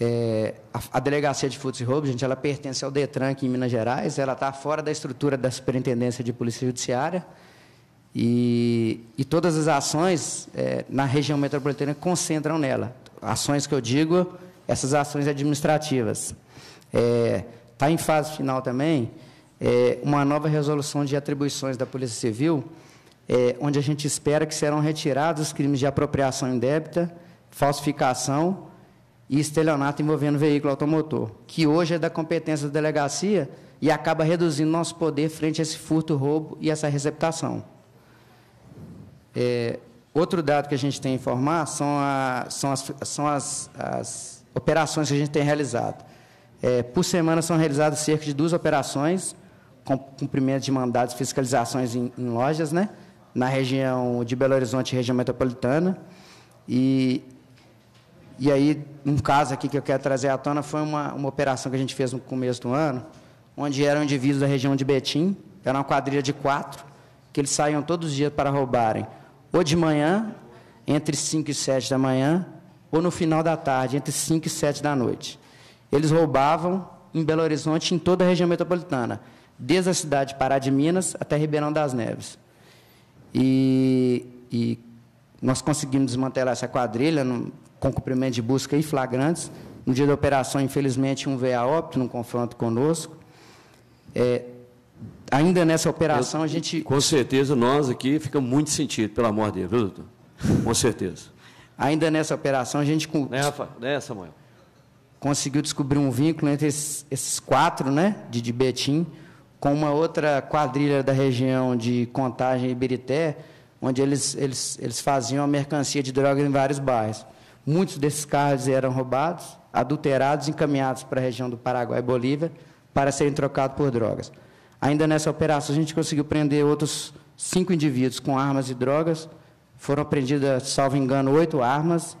É, a, a, Delegacia de Furtos e Roubos, gente, ela pertence ao DETRAN aqui em Minas Gerais, ela está fora da estrutura da Superintendência de Polícia Judiciária, e, e todas as ações é, na região metropolitana concentram nela. Ações que eu digo, essas ações administrativas. É, Está em fase final também é, uma nova resolução de atribuições da Polícia Civil, é, onde a gente espera que serão retirados os crimes de apropriação indébita, falsificação e estelionato envolvendo veículo automotor, que hoje é da competência da delegacia e acaba reduzindo nosso poder frente a esse furto, roubo e essa receptação. É, outro dado que a gente tem a informar são, a, são, as, são as, as operações que a gente tem realizado. É, por semana são realizadas cerca de duas operações, com cumprimento de mandados, fiscalizações em, em lojas, né? na região de Belo Horizonte, região metropolitana. E, e aí, um caso aqui que eu quero trazer à tona foi uma, uma operação que a gente fez no começo do ano, onde eram indivíduos da região de Betim, era uma quadrilha de quatro, que eles saíam todos os dias para roubarem, ou de manhã, entre 5 e 7 da manhã, ou no final da tarde, entre 5 e 7 da noite. Eles roubavam em Belo Horizonte, em toda a região metropolitana, desde a cidade de Pará de Minas até Ribeirão das Neves. E, e nós conseguimos desmantelar essa quadrilha no, com cumprimento de busca e flagrantes. No dia da operação, infelizmente, um veio a óbito num confronto conosco. É, ainda nessa operação, Eu, a gente... Com certeza, nós aqui ficamos muito sentidos, pelo amor de Deus, viu, doutor? Com certeza. ainda nessa operação, a gente... Né, Rafa? Né, Samuel? conseguiu descobrir um vínculo entre esses, quatro, né, de, de Betim, com uma outra quadrilha da região de Contagem e Ibirité, onde eles, eles, eles faziam a mercancia de drogas em vários bairros. Muitos desses carros eram roubados, adulterados, encaminhados para a região do Paraguai e Bolívia para serem trocados por drogas. Ainda nessa operação, a gente conseguiu prender outros cinco indivíduos com armas e drogas. Foram apreendidas, salvo engano, oito armas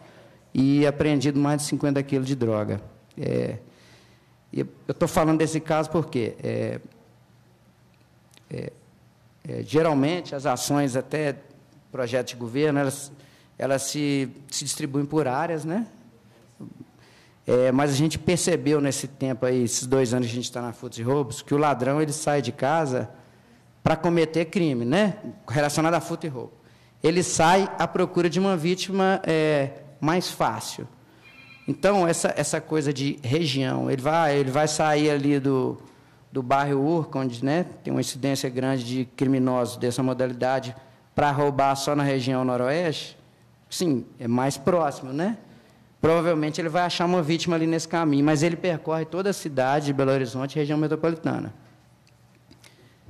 e apreendido mais de 50 quilos de droga. É, eu estou falando desse caso porque é, é, é, geralmente as ações até projetos de governo elas, elas se, se distribuem por áreas, né? É, mas a gente percebeu nesse tempo aí, esses dois anos que a gente está na Furtos e Roubos, que o ladrão ele sai de casa para cometer crime, né? Relacionado a furto e roubo. Ele sai à procura de uma vítima é, mais fácil. Então, essa, essa coisa de região, ele vai, ele vai sair ali do, do bairro Urca, onde né, tem uma incidência grande de criminosos dessa modalidade, para roubar só na região noroeste, sim, é mais próximo, né? Provavelmente ele vai achar uma vítima ali nesse caminho, mas ele percorre toda a cidade de Belo Horizonte, região metropolitana.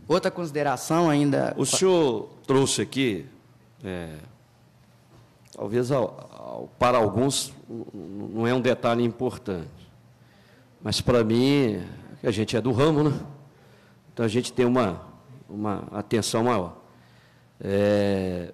Outra consideração ainda. O senhor trouxe aqui é, Talvez para alguns não é um detalhe importante, mas para mim, a gente é do ramo, né? Então a gente tem uma, uma atenção maior. É,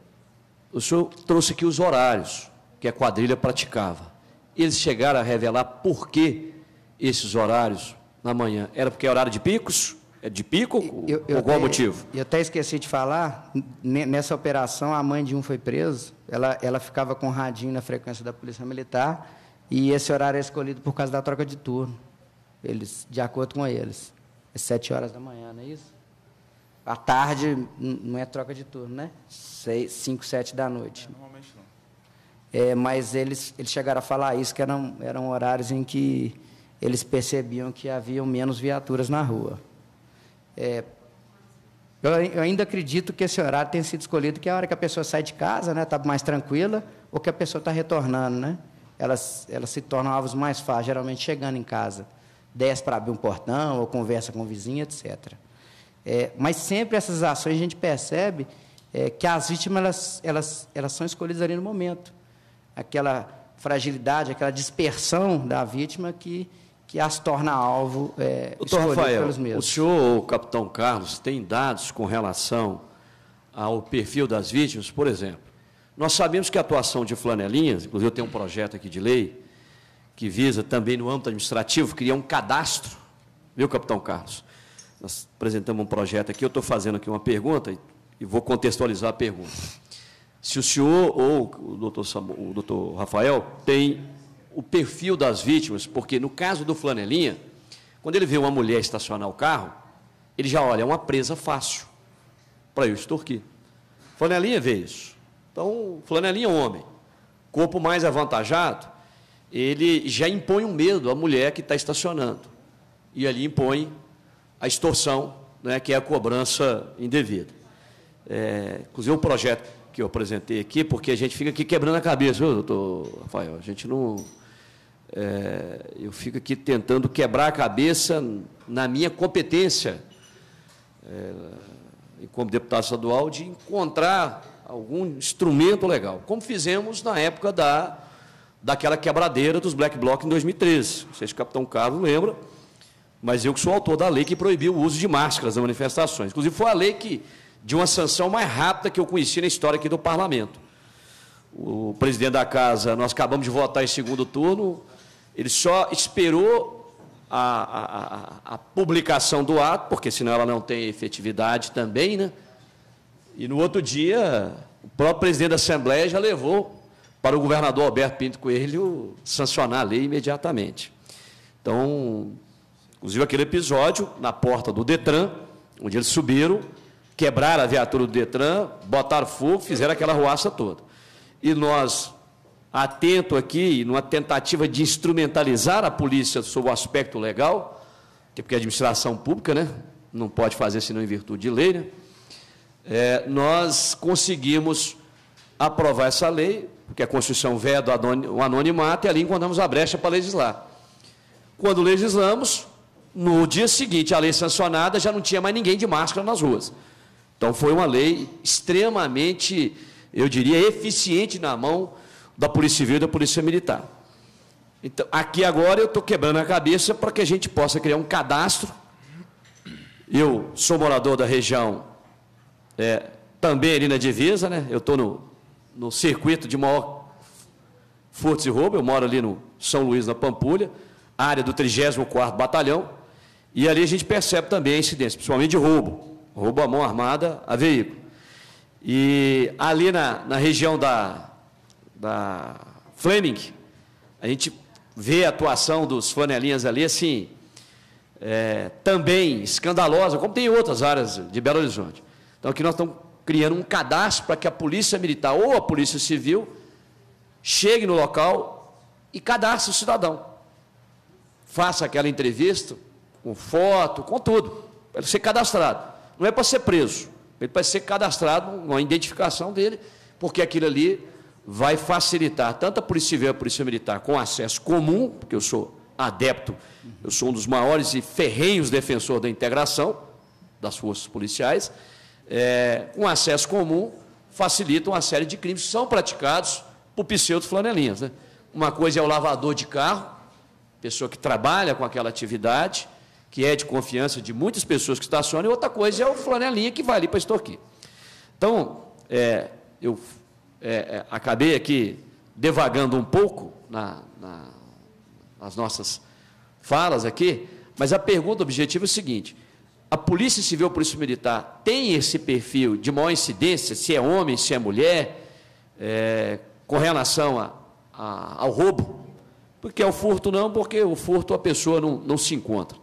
o senhor trouxe aqui os horários que a quadrilha praticava. Eles chegaram a revelar por que esses horários na manhã. Era porque é horário de picos? É de pico? por qual motivo? Eu até esqueci de falar, nessa operação a mãe de um foi preso, ela, ela ficava com o radinho na frequência da Polícia Militar e esse horário é escolhido por causa da troca de turno, eles, de acordo com eles. É sete horas da manhã, não é isso? À tarde não é troca de turno, né? Seis, cinco, sete da noite. É, normalmente não. É, mas eles, eles chegaram a falar isso, que eram, eram horários em que eles percebiam que haviam menos viaturas na rua. É, eu ainda acredito que esse horário tenha sido escolhido, que é a hora que a pessoa sai de casa, está né, tá mais tranquila, ou que a pessoa está retornando. Né? Elas, elas se tornam alvos mais fáceis, geralmente chegando em casa. Desce para abrir um portão, ou conversa com o vizinho, etc. É, mas sempre essas ações a gente percebe é, que as vítimas elas, elas, elas são escolhidas ali no momento. Aquela fragilidade, aquela dispersão da vítima que que as torna alvo é, Doutor Rafael, pelos mesmos. O senhor, o capitão Carlos, tem dados com relação ao perfil das vítimas, por exemplo. Nós sabemos que a atuação de flanelinhas, inclusive eu tenho um projeto aqui de lei, que visa também no âmbito administrativo criar um cadastro, viu, capitão Carlos? Nós apresentamos um projeto aqui, eu estou fazendo aqui uma pergunta e vou contextualizar a pergunta. Se o senhor ou o doutor, Samuel, o doutor Rafael tem o perfil das vítimas, porque no caso do flanelinha, quando ele vê uma mulher estacionar o carro, ele já olha, é uma presa fácil para eu extorquir. Flanelinha vê isso. Então, flanelinha é homem, corpo mais avantajado, ele já impõe um medo à mulher que está estacionando. E ali impõe a extorsão, né, que é a cobrança indevida. É, inclusive, o projeto que eu apresentei aqui, porque a gente fica aqui quebrando a cabeça, viu, doutor Rafael? A gente não é, eu fico aqui tentando quebrar a cabeça na minha competência, é, como deputado estadual, de encontrar algum instrumento legal, como fizemos na época da, daquela quebradeira dos Black Bloc em 2013. Não sei se o capitão Carlos lembra, mas eu que sou autor da lei que proibiu o uso de máscaras nas manifestações. Inclusive, foi a lei que, de uma sanção mais rápida que eu conheci na história aqui do parlamento. O presidente da casa, nós acabamos de votar em segundo turno, ele só esperou a, a, a, publicação do ato, porque senão ela não tem efetividade também, né? E no outro dia, o próprio presidente da Assembleia já levou para o governador Alberto Pinto Coelho sancionar a lei imediatamente. Então, inclusive aquele episódio na porta do Detran, onde eles subiram, quebraram a viatura do Detran, botaram fogo, fizeram aquela ruaça toda. E nós atento aqui, numa tentativa de instrumentalizar a polícia sob o aspecto legal, até porque a administração pública né, não pode fazer senão em virtude de lei, né, é, nós conseguimos aprovar essa lei, porque a Constituição veda o anonimato, e ali encontramos a brecha para legislar. Quando legislamos, no dia seguinte, a lei sancionada, já não tinha mais ninguém de máscara nas ruas. Então, foi uma lei extremamente, eu diria, eficiente na mão da Polícia Civil e da Polícia Militar. Então, aqui agora eu estou quebrando a cabeça para que a gente possa criar um cadastro. Eu sou morador da região, é, também ali na divisa, né? Eu estou no, no circuito de maior furto e roubo, eu moro ali no São Luís, na Pampulha, área do 34º Batalhão, e ali a gente percebe também a incidência, principalmente de roubo, roubo à mão armada a veículo. E ali na, na região da da Fleming, a gente vê a atuação dos flanelinhas ali, assim, é, também escandalosa, como tem em outras áreas de Belo Horizonte. Então, aqui nós estamos criando um cadastro para que a Polícia Militar ou a Polícia Civil chegue no local e cadastre o cidadão. Faça aquela entrevista com foto, com tudo, para ele ser cadastrado. Não é para ser preso, ele para ser cadastrado, uma identificação dele, porque aquilo ali vai facilitar tanto a Polícia Civil e a Polícia Militar com acesso comum, porque eu sou adepto, eu sou um dos maiores e ferrenhos defensores da integração das forças policiais, é, com acesso comum, facilita uma série de crimes que são praticados por pseudo-flanelinhas. Né? Uma coisa é o lavador de carro, pessoa que trabalha com aquela atividade, que é de confiança de muitas pessoas que estacionam, e outra coisa é o flanelinha que vai ali para extorquir. Então, é, eu é, é acabei aqui devagando um pouco na, na, nas nossas falas aqui, mas a pergunta objetiva é o seguinte: a Polícia Civil, a Polícia Militar, tem esse perfil de maior incidência, se é homem, se é mulher, é, com relação a, a, ao roubo? Porque é o furto não, porque o furto a pessoa não, não se encontra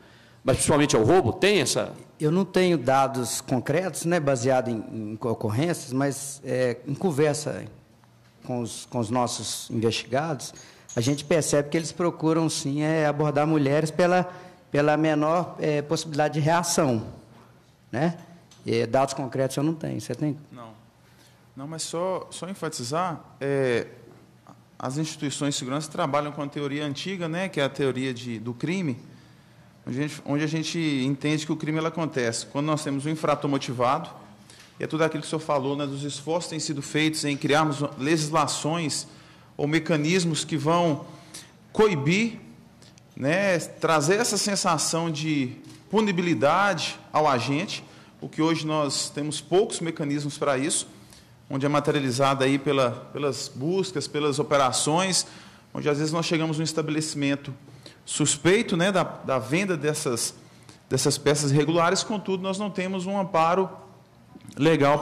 mas principalmente ao é roubo, tem essa. Eu não tenho dados concretos, né, baseado em, em ocorrências, mas é, em conversa com os, com os nossos investigados, a gente percebe que eles procuram sim é, abordar mulheres pela, pela menor é, possibilidade de reação. Né? E dados concretos eu não tenho. Você tem? Não. Não, mas só, só enfatizar, é, as instituições de segurança trabalham com a teoria antiga, né, que é a teoria de, do crime, onde a gente, onde a gente entende que o crime ela acontece quando nós temos um infrator motivado, e é tudo aquilo que o senhor falou, né, dos esforços que têm sido feitos em criarmos legislações ou mecanismos que vão coibir, né, trazer essa sensação de punibilidade ao agente, o que hoje nós temos poucos mecanismos para isso, onde é materializada aí pela, pelas buscas, pelas operações, onde às vezes nós chegamos num estabelecimento suspeito né, da, da venda dessas, dessas peças regulares, contudo, nós não temos um amparo legal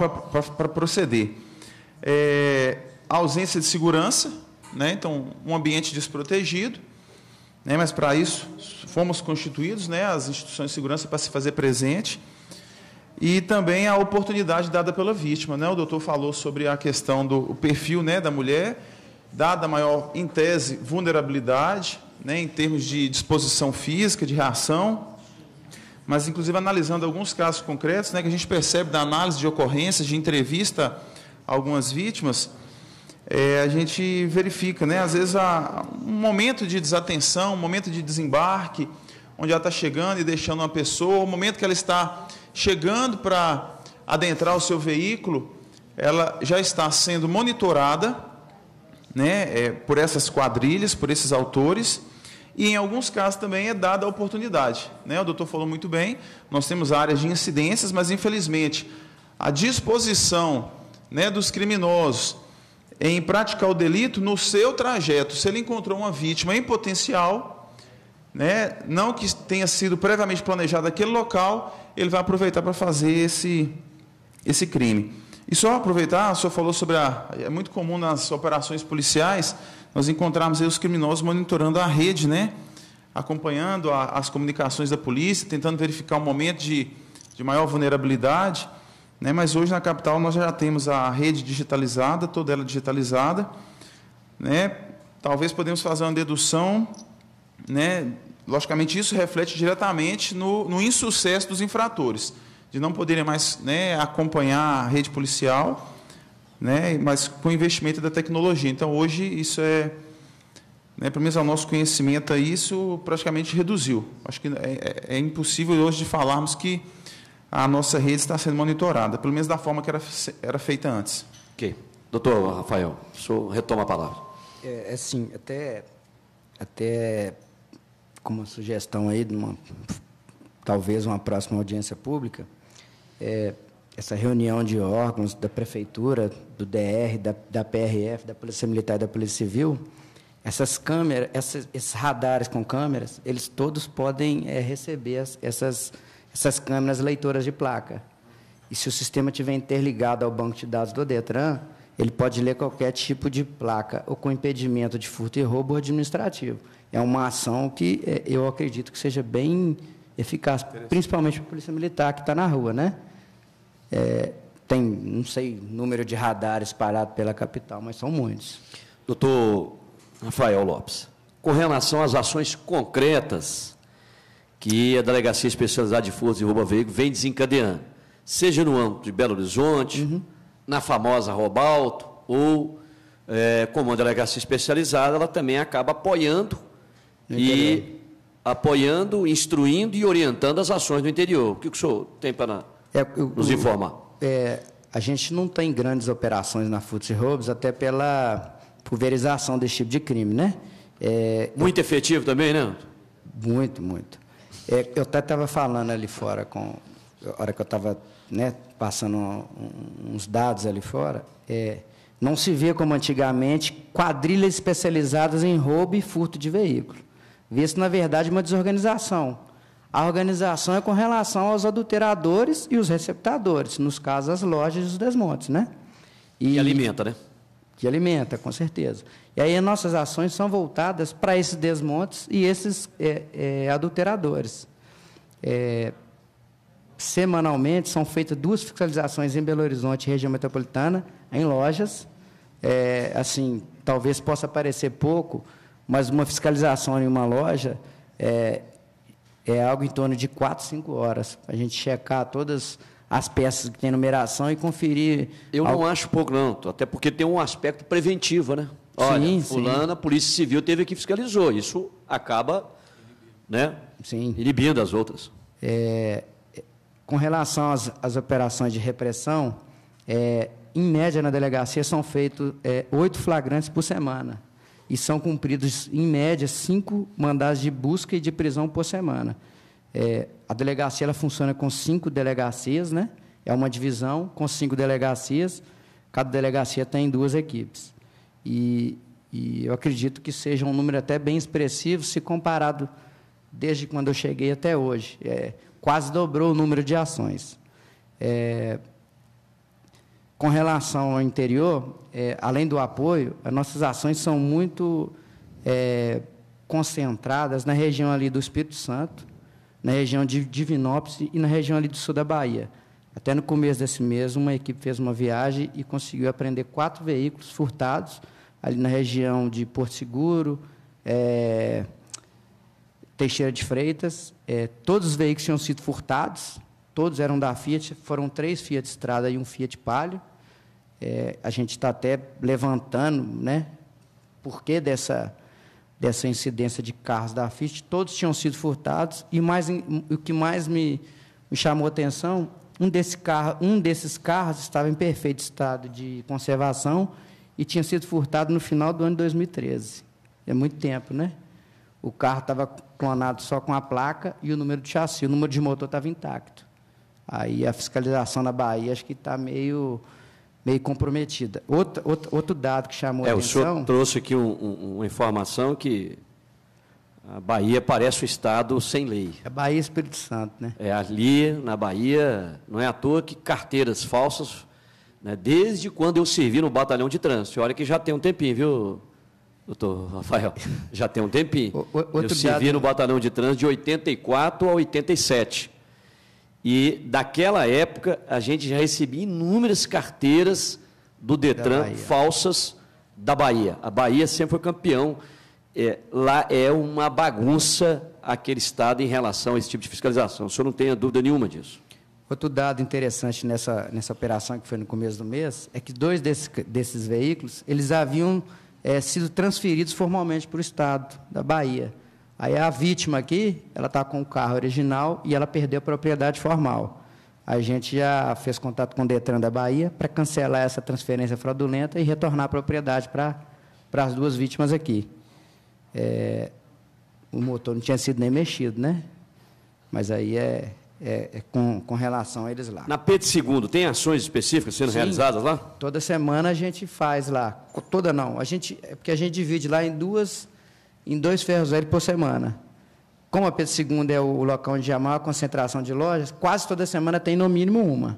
para proceder. É, a ausência de segurança, né, então, um ambiente desprotegido, né, mas para isso fomos constituídos né, as instituições de segurança para se fazer presente. E também a oportunidade dada pela vítima. Né? O doutor falou sobre a questão do perfil né, da mulher, dada a maior, em tese, vulnerabilidade, né, em termos de disposição física, de reação, mas inclusive analisando alguns casos concretos, né, que a gente percebe da análise de ocorrências, de entrevista a algumas vítimas, é, a gente verifica, né, às vezes há um momento de desatenção, um momento de desembarque, onde ela está chegando e deixando uma pessoa, o momento que ela está chegando para adentrar o seu veículo, ela já está sendo monitorada, né, é, por essas quadrilhas, por esses autores, e em alguns casos também é dada a oportunidade. Né? O doutor falou muito bem, nós temos áreas de incidências, mas infelizmente a disposição né, dos criminosos em praticar o delito no seu trajeto, se ele encontrou uma vítima em potencial, né, não que tenha sido previamente planejado aquele local, ele vai aproveitar para fazer esse, esse crime. E só aproveitar, o senhor falou sobre a. É muito comum nas operações policiais nós encontramos aí os criminosos monitorando a rede, né? acompanhando a, as comunicações da polícia, tentando verificar o momento de, de maior vulnerabilidade. Né? Mas hoje na capital nós já temos a rede digitalizada, toda ela digitalizada. Né? Talvez podemos fazer uma dedução, né? logicamente isso reflete diretamente no, no insucesso dos infratores, de não poderem mais né, acompanhar a rede policial né? mas com o investimento da tecnologia. Então, hoje, isso é, né, pelo menos ao nosso conhecimento, isso praticamente reduziu. Acho que é, é, é, impossível hoje de falarmos que a nossa rede está sendo monitorada, pelo menos da forma que era, era feita antes. Ok. Doutor Rafael, o senhor retoma a palavra. É, é sim, até, até como sugestão aí, de uma, talvez uma próxima audiência pública, é, essa reunião de órgãos da prefeitura, do DR, da, da PRF, da Polícia Militar e da Polícia Civil, essas câmeras, essas, esses radares com câmeras, eles todos podem é, receber as, essas, essas câmeras leitoras de placa. E se o sistema tiver interligado ao banco de dados do Detran, ele pode ler qualquer tipo de placa ou com impedimento de furto e roubo administrativo. É uma ação que eh, eu acredito que seja bem eficaz, principalmente para a Polícia Militar que está na rua, né? é, tem, não sei, número de radares espalhado pela capital, mas são muitos. Doutor Rafael Lopes, com relação às ações concretas que a Delegacia Especializada de forças e Rouba Veículo vem desencadeando, seja no âmbito de Belo Horizonte, uhum. na famosa Robalto, ou é, como uma delegacia especializada, ela também acaba apoiando e apoiando, instruindo e orientando as ações do interior. O que o senhor tem para é, eu, Nos informa. É, a gente não tem grandes operações na Foods e Roubos, até pela pulverização desse tipo de crime, né? É, muito eu, efetivo também, né? Muito, muito. É, eu até estava falando ali fora, com, a hora que eu estava né, passando uns dados ali fora, é, não se vê como antigamente quadrilhas especializadas em roubo e furto de veículo. Vê-se, na verdade, uma desorganização. A organização é com relação aos adulteradores e os receptadores, nos casos as lojas e os desmontes, né? E, alimenta, né? Que alimenta, com certeza. E aí nossas ações são voltadas para esses desmontes e esses é, é, adulteradores. É, semanalmente são feitas duas fiscalizações em Belo Horizonte, região metropolitana, em lojas. É, assim, talvez possa parecer pouco, mas uma fiscalização em uma loja é, é algo em torno de 4, 5 horas, para a gente checar todas as peças que tem numeração e conferir. Eu algo. não acho pouco, não, até porque tem um aspecto preventivo, né? Olha, sim, fulano, sim. a Polícia Civil teve que fiscalizou, isso acaba né, sim. inibindo as outras. É, com relação às, às, operações de repressão, é, em média na delegacia são feitos é, oito é, flagrantes por semana e são cumpridos, em média, cinco mandados de busca e de prisão por semana. É, a delegacia ela funciona com cinco delegacias, né? é uma divisão com cinco delegacias, cada delegacia tem duas equipes. E, e eu acredito que seja um número até bem expressivo se comparado desde quando eu cheguei até hoje. É, quase dobrou o número de ações. É, com relação ao interior, é, além do apoio, as nossas ações são muito é, concentradas na região ali do Espírito Santo, na região de Divinópolis e na região ali do sul da Bahia. Até no começo desse mês, uma equipe fez uma viagem e conseguiu apreender quatro veículos furtados ali na região de Porto Seguro, é, Teixeira de Freitas. É, todos os veículos tinham sido furtados todos eram da Fiat, foram três Fiat Strada e um Fiat Palio. É, a gente está até levantando, né, por que dessa, dessa incidência de carros da Fiat, todos tinham sido furtados, e mais, o que mais me, me chamou a atenção, um, desse carro, um desses carros estava em perfeito estado de conservação e tinha sido furtado no final do ano de 2013. É muito tempo, né? O carro estava clonado só com a placa e o número de chassi, o número de motor estava intacto. Aí a fiscalização na Bahia acho que está meio, meio comprometida. Outro, outro, outro, dado que chamou é, a atenção... O senhor trouxe aqui um, um, uma informação que a Bahia parece um estado sem lei. É Bahia Espírito Santo, né? É ali na Bahia, não é à toa que carteiras falsas, né, desde quando eu servi no batalhão de trânsito. Olha que já tem um tempinho, viu, doutor Rafael? Já tem um tempinho. O, eu servi dado... no batalhão de trânsito de 84 a 87. E daquela época a gente já recebia inúmeras carteiras do Detran falsas da Bahia. A Bahia sempre foi campeão. É, lá é uma bagunça aquele estado em relação a esse tipo de fiscalização. O senhor não tenha dúvida nenhuma disso. Outro dado interessante nessa, nessa operação que foi no começo do mês é que dois desse, desses veículos eles haviam é, sido transferidos formalmente para o estado da Bahia. Aí a vítima aqui, ela está com o carro original e ela perdeu a propriedade formal. A gente já fez contato com o Detran da Bahia para cancelar essa transferência fraudulenta e retornar a propriedade para, para as duas vítimas aqui. É, o motor não tinha sido nem mexido, né? Mas aí é, é, é, com, com relação a eles lá. Na P II, segundo, tem ações específicas sendo Sim, realizadas lá? Toda semana a gente faz lá. Toda não. A gente, é porque a gente divide lá em duas em dois ferros velhos por semana. Como a Pedro II é o local onde há maior concentração de lojas, quase toda semana tem no mínimo uma.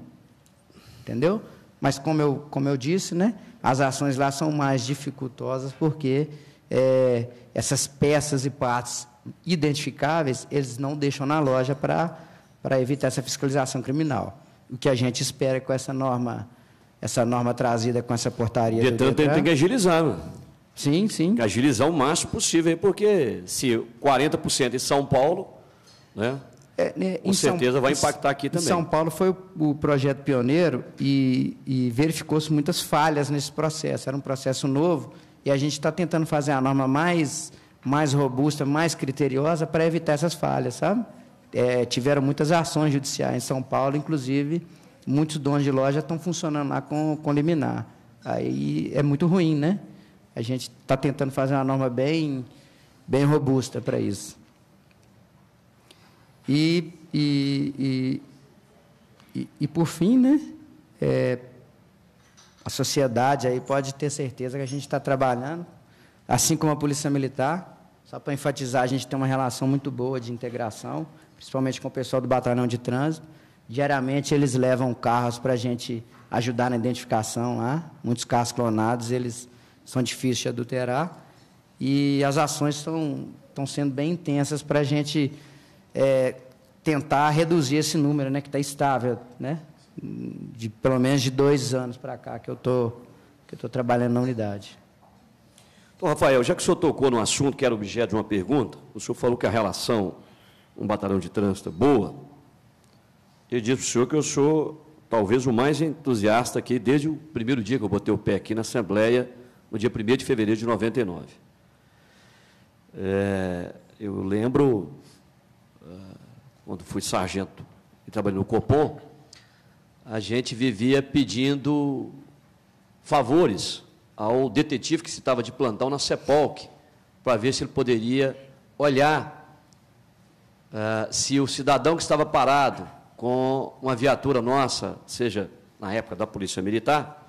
Entendeu? Mas, como eu, como eu disse, né, as ações lá são mais dificultosas porque é, essas peças e partes identificáveis eles não deixam na loja para evitar essa fiscalização criminal. O que a gente espera com essa norma, essa norma trazida com essa portaria. Detran tem, tem que agilizar. Sim, sim. Agilizar o máximo possível, porque se 40% em São Paulo, né? É, né, com certeza São, vai impactar aqui também. São Paulo foi o, o projeto pioneiro e, e verificou-se muitas falhas nesse processo. Era um processo novo e a gente está tentando fazer a norma mais, mais robusta, mais criteriosa para evitar essas falhas, sabe? É, tiveram muitas ações judiciais em São Paulo, inclusive muitos donos de loja estão funcionando lá com, com liminar. Aí é muito ruim, né? a gente está tentando fazer uma norma bem, bem robusta para isso. E, e, e, e, por fim, né, é, a sociedade aí pode ter certeza que a gente está trabalhando, assim como a Polícia Militar, só para enfatizar, a gente tem uma relação muito boa de integração, principalmente com o pessoal do Batalhão de Trânsito. Diariamente eles levam carros para a gente ajudar na identificação lá, muitos carros clonados, eles são difíceis de adulterar. E as ações estão, estão sendo bem intensas para a gente é, tentar reduzir esse número, né, que está estável, né, de pelo menos de dois anos para cá que eu tô que eu tô trabalhando na unidade. Então, Rafael, já que o senhor tocou no assunto que era objeto de uma pergunta, o senhor falou que a relação um batalhão de trânsito é boa. Eu disse para o senhor que eu sou talvez o mais entusiasta aqui desde o primeiro dia que eu botei o pé aqui na Assembleia no dia 1 de fevereiro de 99. É, eu lembro, é, quando fui sargento e trabalhei no Copom, a gente vivia pedindo favores ao detetive que se estava de plantão na CEPOLC, para ver se ele poderia olhar é, se o cidadão que estava parado com uma viatura nossa, seja na época da Polícia Militar,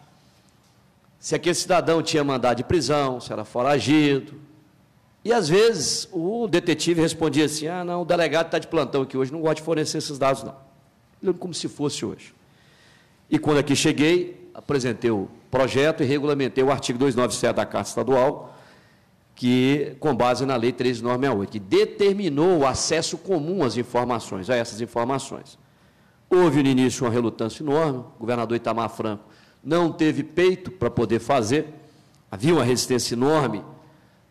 se aquele cidadão tinha mandado de prisão, se era foragido. E às vezes o detetive respondia assim: ah, não, o delegado está de plantão aqui hoje, não gosta de fornecer esses dados, não. como se fosse hoje. E quando aqui cheguei, apresentei o projeto e regulamentei o artigo 297 da Carta Estadual, que, com base na Lei 13968, que determinou o acesso comum às informações, a essas informações. Houve no início uma relutância enorme, o governador Itamar Franco não teve peito para poder fazer, havia uma resistência enorme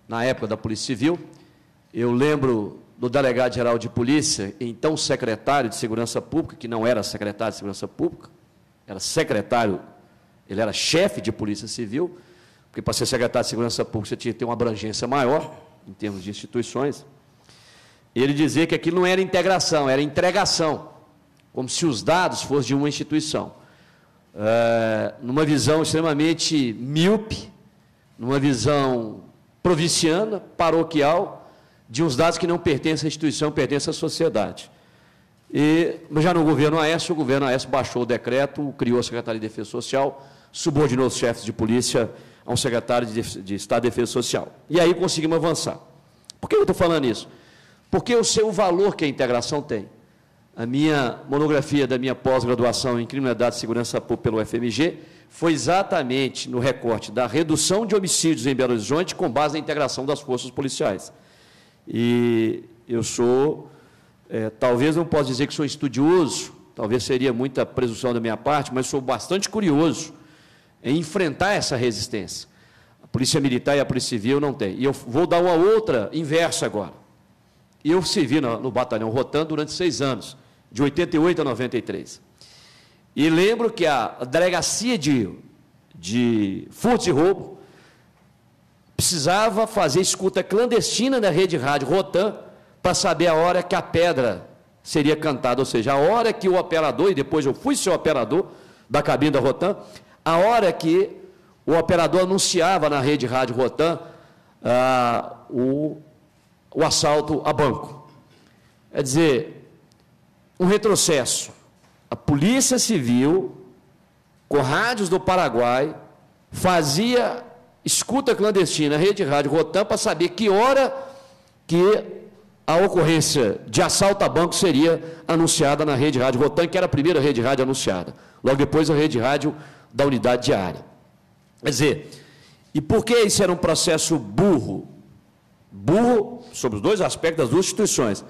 na época da Polícia Civil. Eu lembro do delegado geral de polícia, então secretário de Segurança Pública, que não era secretário de Segurança Pública, era secretário, ele era chefe de Polícia Civil, porque para ser secretário de Segurança Pública você tinha que ter uma abrangência maior em termos de instituições. Ele dizia que aquilo não era integração, era entregação, como se os dados fossem de uma instituição é, numa visão extremamente míope, numa visão provinciana, paroquial, de uns dados que não pertencem à instituição, pertencem à sociedade. E, mas já no governo Aécio, o governo Aécio baixou o decreto, criou a Secretaria de Defesa Social, subordinou os chefes de polícia a um secretário de, de Estado de Defesa Social. E aí conseguimos avançar. Por que eu estou falando isso? Porque eu sei o valor que a integração tem. A minha monografia da minha pós-graduação em Criminalidade e Segurança Pública pelo FMG foi exatamente no recorte da redução de homicídios em Belo Horizonte com base na integração das forças policiais. E eu sou, é, talvez não posso dizer que sou estudioso, talvez seria muita presunção da minha parte, mas sou bastante curioso em enfrentar essa resistência. A Polícia Militar e a Polícia Civil não tem. E eu vou dar uma outra inversa agora. Eu servi no, no Batalhão Rotan durante seis anos de 88 a 93. E lembro que a delegacia de, de furto e roubo precisava fazer escuta clandestina na rede rádio Rotan para saber a hora que a pedra seria cantada, ou seja, a hora que o operador, e depois eu fui seu operador da cabine da Rotan, a hora que o operador anunciava na rede rádio Rotan ah, o, o assalto a banco. Quer dizer, um retrocesso. A Polícia Civil, com rádios do Paraguai, fazia escuta clandestina, rede rádio Rotan, para saber que hora que a ocorrência de assalto a banco seria anunciada na rede rádio Rotan, que era a primeira rede rádio anunciada. Logo depois, a rede rádio da unidade diária. Quer dizer, e por que isso era um processo burro? Burro sobre os dois aspectos das duas instituições.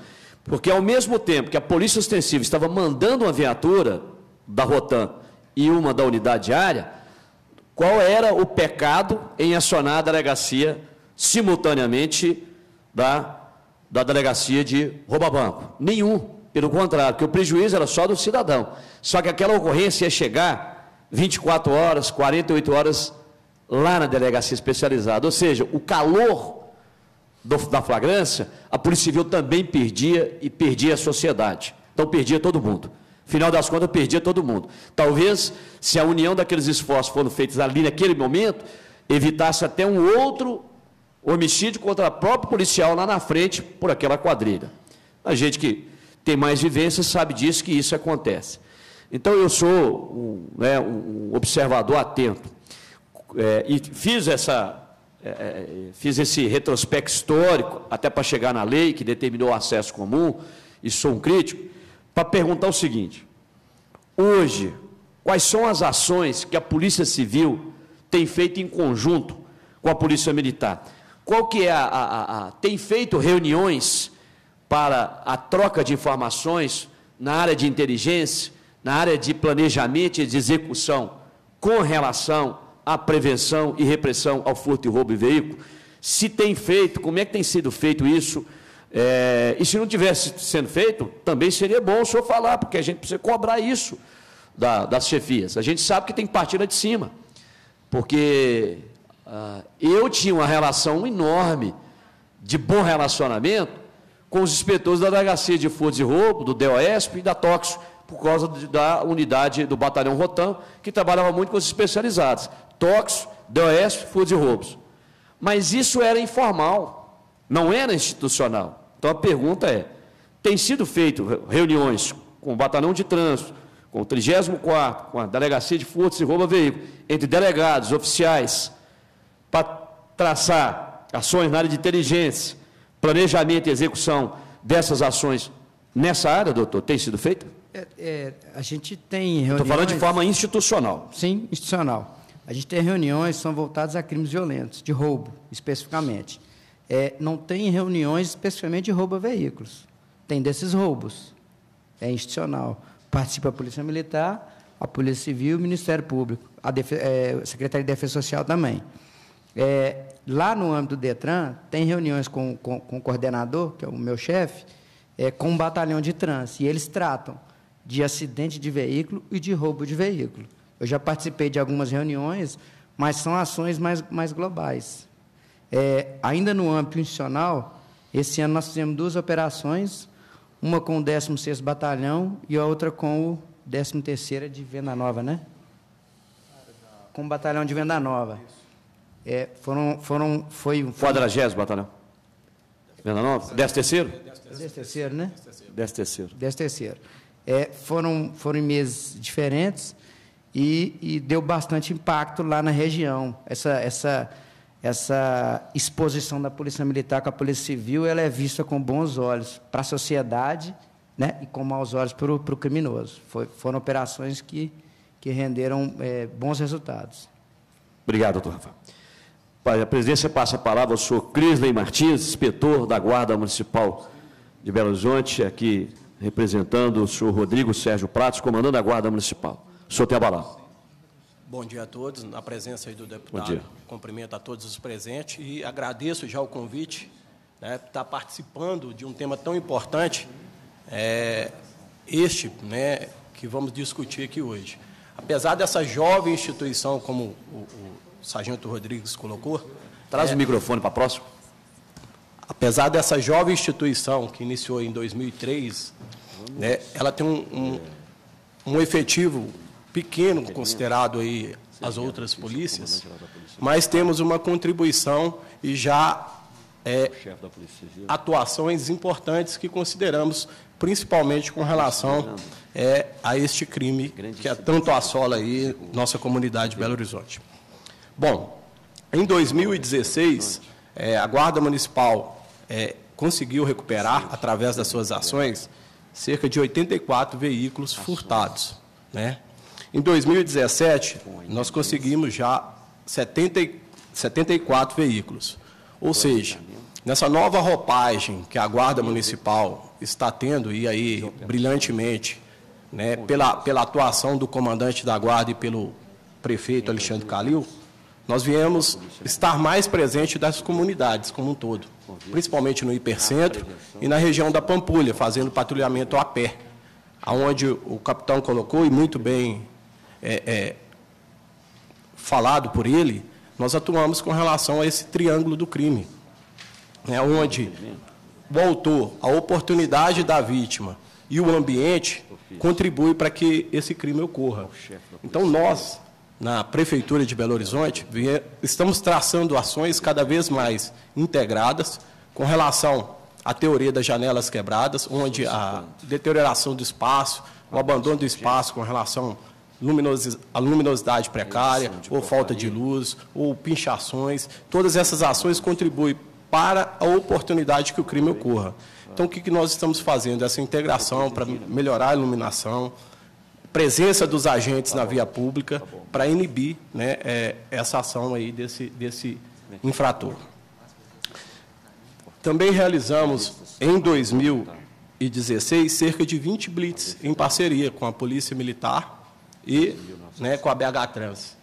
Porque ao mesmo tempo que a Polícia Ostensiva estava mandando uma viatura da Rotan e uma da unidade diária, qual era o pecado em acionar a delegacia simultaneamente da, da delegacia de rouba-banco? Nenhum. Pelo contrário, porque o prejuízo era só do cidadão. Só que aquela ocorrência ia chegar 24 horas, 48 horas lá na delegacia especializada. Ou seja, o calor do, da flagrância, a Polícia Civil também perdia e perdia a sociedade. Então perdia todo mundo. Final das contas, perdia todo mundo. Talvez, se a união daqueles esforços foram feitos ali naquele momento, evitasse até um outro homicídio contra a própria policial lá na frente por aquela quadrilha. A gente que tem mais vivência sabe disso que isso acontece. Então eu sou um, né, um observador atento é, e fiz essa é, é, é, fiz esse retrospecto histórico, até para chegar na lei que determinou o acesso comum, e sou um crítico, para perguntar o seguinte: hoje, quais são as ações que a Polícia Civil tem feito em conjunto com a Polícia Militar? Qual que é a, a, a tem feito reuniões para a troca de informações na área de inteligência, na área de planejamento e de execução, com relação a prevenção e repressão ao furto e roubo de veículo? Se tem feito, como é que tem sido feito isso? É, e se não tivesse sendo feito, também seria bom o senhor falar, porque a gente precisa cobrar isso da, das chefias. A gente sabe que tem lá de cima, porque ah, eu tinha uma relação enorme de bom relacionamento com os inspetores da Delegacia de furto e Roubo, do DOESP e da Toxo por causa da unidade do Batalhão Rotan, que trabalhava muito com os especializados tóxicos, DOS, furtos e roubos. Mas isso era informal, não era institucional. Então a pergunta é: tem sido feito reuniões com o Batalhão de Trânsito, com o 34 com a Delegacia de Furtos e Roubo a Veículo, entre delegados, oficiais, para traçar ações na área de inteligência, planejamento e execução dessas ações nessa área, doutor, tem sido feito? É, é, a gente tem reuniões... Estou falando de forma institucional. Sim, institucional. A gente tem reuniões que são voltadas a crimes violentos, de roubo, especificamente. É, não tem reuniões especificamente de roubo a veículos. Tem desses roubos. É institucional. Participa a Polícia Militar, a Polícia Civil, o Ministério Público, a, é, a Secretaria de Defesa Social também. É, lá no âmbito do DETRAN, tem reuniões com, com, com o coordenador, que é o meu chefe, é, com o um batalhão de trânsito. E eles tratam de acidente de veículo e de roubo de veículo. Eu já participei de algumas reuniões, mas são ações mais, mais globais. É, ainda no âmbito institucional, esse ano nós fizemos duas operações, uma com o 16 Batalhão e a outra com o 13 de Venda Nova, né? Com o Batalhão de Venda Nova. É, foram, foram, foi... foi... 40 Batalhão. Venda Nova? 13 terceiro. 13 terceiro, né? 13 terceiro. 13 terceiro. É, foram, foram meses diferentes, e, e deu bastante impacto lá na região. Essa, essa, essa exposição da Polícia Militar com a Polícia Civil ela é vista com bons olhos para a sociedade né, e com maus olhos para o criminoso. Foi, foram operações que, que renderam é, bons resultados. Obrigado, doutor Rafa. A presidência passa a palavra ao senhor Crisley Martins, inspetor da Guarda Municipal de Belo Horizonte, aqui representando o senhor Rodrigo Sérgio Pratos, comandante da Guarda Municipal. O senhor tem a palavra. Bom dia a todos, na presença do deputado. Cumprimento a todos os presentes e agradeço já o convite, né, estar participando de um tema tão importante, é, este, né, que vamos discutir aqui hoje. Apesar dessa jovem instituição, como o, o sargento Rodrigues colocou... Traz é, o microfone para próximo. Apesar dessa jovem instituição, que iniciou em 2003, né, ela tem um, um, um efetivo pequeno considerado aí as outras polícias, mas temos uma contribuição e já é, atuações importantes que consideramos, principalmente com relação é, a este crime que é tanto assola aí nossa comunidade de Belo Horizonte. Bom, em 2016, é, a Guarda Municipal é, conseguiu recuperar, através das suas ações, cerca de 84 veículos furtados, né? Em 2017, nós conseguimos já 70, 74 veículos. Ou seja, nessa nova roupagem que a Guarda Municipal está tendo, e aí brilhantemente, né, pela, pela atuação do comandante da Guarda e pelo prefeito Alexandre Calil, nós viemos estar mais presente das comunidades como um todo, principalmente no hipercentro e na região da Pampulha, fazendo patrulhamento a pé, aonde o capitão colocou, e muito bem é, é, falado por ele, nós atuamos com relação a esse triângulo do crime, né, onde o autor, a oportunidade da vítima e o ambiente contribui para que esse crime ocorra. Então, nós, na Prefeitura de Belo Horizonte, estamos traçando ações cada vez mais integradas com relação à teoria das janelas quebradas, onde a deterioração do espaço, o abandono do espaço com relação luminosidade, a luminosidade precária, ou falta de luz, ou pinchações. Todas essas ações contribuem para a oportunidade que o crime ocorra. Então, o que, nós estamos fazendo? Essa integração para né? melhorar a iluminação, presença dos agentes tá na via pública, tá para inibir né, é, essa ação aí desse, desse infrator. Também realizamos, em 2016, cerca de 20 blitz em parceria com a Polícia Militar, e né, com a BH Trans.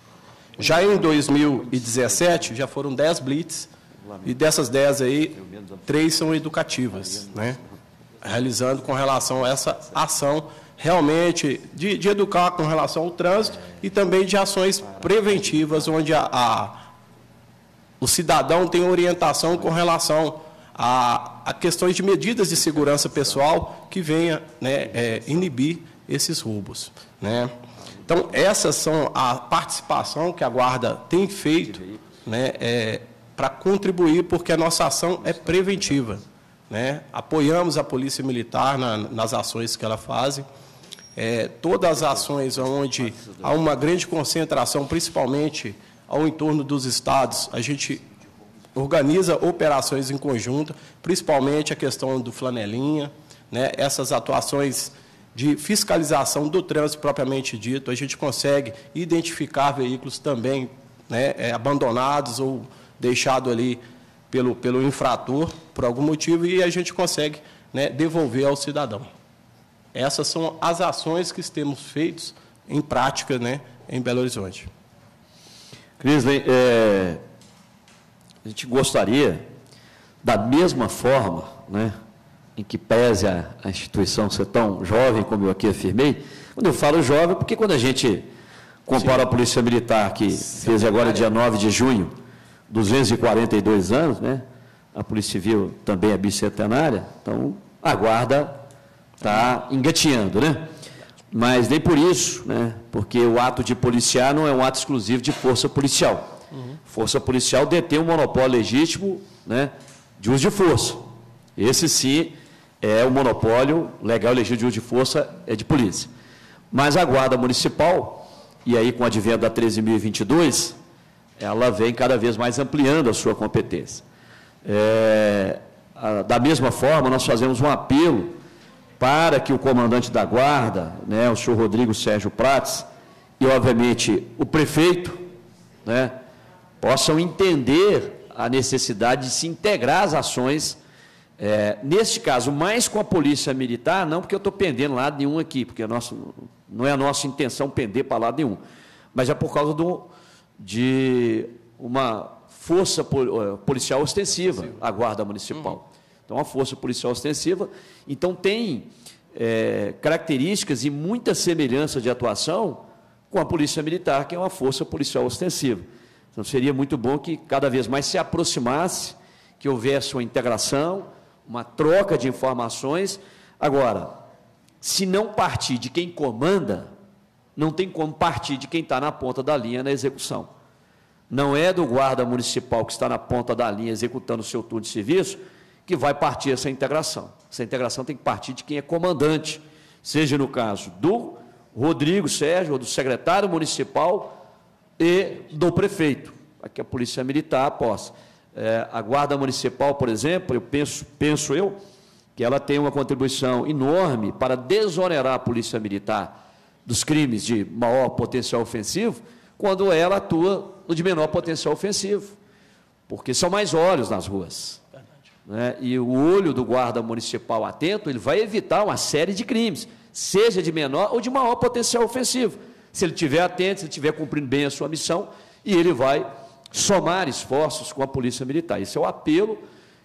Já em 2017, já foram 10 blitz, e dessas 10 aí, três são educativas, né? realizando com relação a essa ação realmente de, de educar com relação ao trânsito e também de ações preventivas, onde a, a o cidadão tem orientação com relação a, a, questões de medidas de segurança pessoal que venha né, é, inibir esses roubos. Né? né? Então, essas são a participação que a Guarda tem feito né, é, para contribuir, porque a nossa ação é preventiva. Né? Apoiamos a Polícia Militar na, nas ações que ela faz. É, todas as ações onde há uma grande concentração, principalmente ao entorno dos estados, a gente organiza operações em conjunto, principalmente a questão do flanelinha, né? essas atuações de fiscalização do trânsito propriamente dito, a gente consegue identificar veículos também né, é, abandonados ou deixados ali pelo, pelo infrator por algum motivo e a gente consegue né, devolver ao cidadão. Essas são as ações que temos feito em prática né, em Belo Horizonte. Crisley, é, a gente gostaria, da mesma forma, né, em que pese a, a instituição ser tão jovem como eu aqui afirmei, quando eu falo jovem, porque quando a gente compara Sim. a Polícia Militar, que Sim. fez é agora dia 9 de junho, 242 anos, né? a Polícia Civil também é bicentenária, então a Guarda está engatinhando, né? Mas nem por isso, né? porque o ato de policiar não é um ato exclusivo de força policial. Uhum. Força policial detém um monopólio legítimo né, de uso de força. Esse sim é o monopólio legal e legítimo de força é de polícia. Mas a Guarda Municipal, e aí com a advento da 13.022, ela vem cada vez mais ampliando a sua competência. É, a, da mesma forma, nós fazemos um apelo para que o comandante da Guarda, né, o senhor Rodrigo Sérgio Prates, e, obviamente, o prefeito, né, possam entender a necessidade de se integrar às ações é, neste caso, mais com a polícia militar, não porque eu estou pendendo lado nenhum aqui, porque é nosso, não é a nossa intenção pender para lado nenhum, mas é por causa do, de uma força é, policial ostensiva, a Guarda Municipal. Uhum. Então, a força policial ostensiva. Então, tem é, características e muita semelhança de atuação com a Polícia Militar, que é uma força policial ostensiva. Então, seria muito bom que cada vez mais se aproximasse, que houvesse uma integração uma troca de informações. Agora, se não partir de quem comanda, não tem como partir de quem está na ponta da linha na execução. Não é do guarda municipal que está na ponta da linha executando o seu turno de serviço que vai partir essa integração. Essa integração tem que partir de quem é comandante, seja no caso do Rodrigo Sérgio, ou do secretário municipal e do prefeito, para que a polícia militar possa. É, a Guarda Municipal, por exemplo, eu penso, penso eu, que ela tem uma contribuição enorme para desonerar a Polícia Militar dos crimes de maior potencial ofensivo, quando ela atua no de menor potencial ofensivo, porque são mais olhos nas ruas. Né? E o olho do guarda municipal atento, ele vai evitar uma série de crimes, seja de menor ou de maior potencial ofensivo. Se ele estiver atento, se ele estiver cumprindo bem a sua missão, e ele vai somar esforços com a Polícia Militar. Esse é o apelo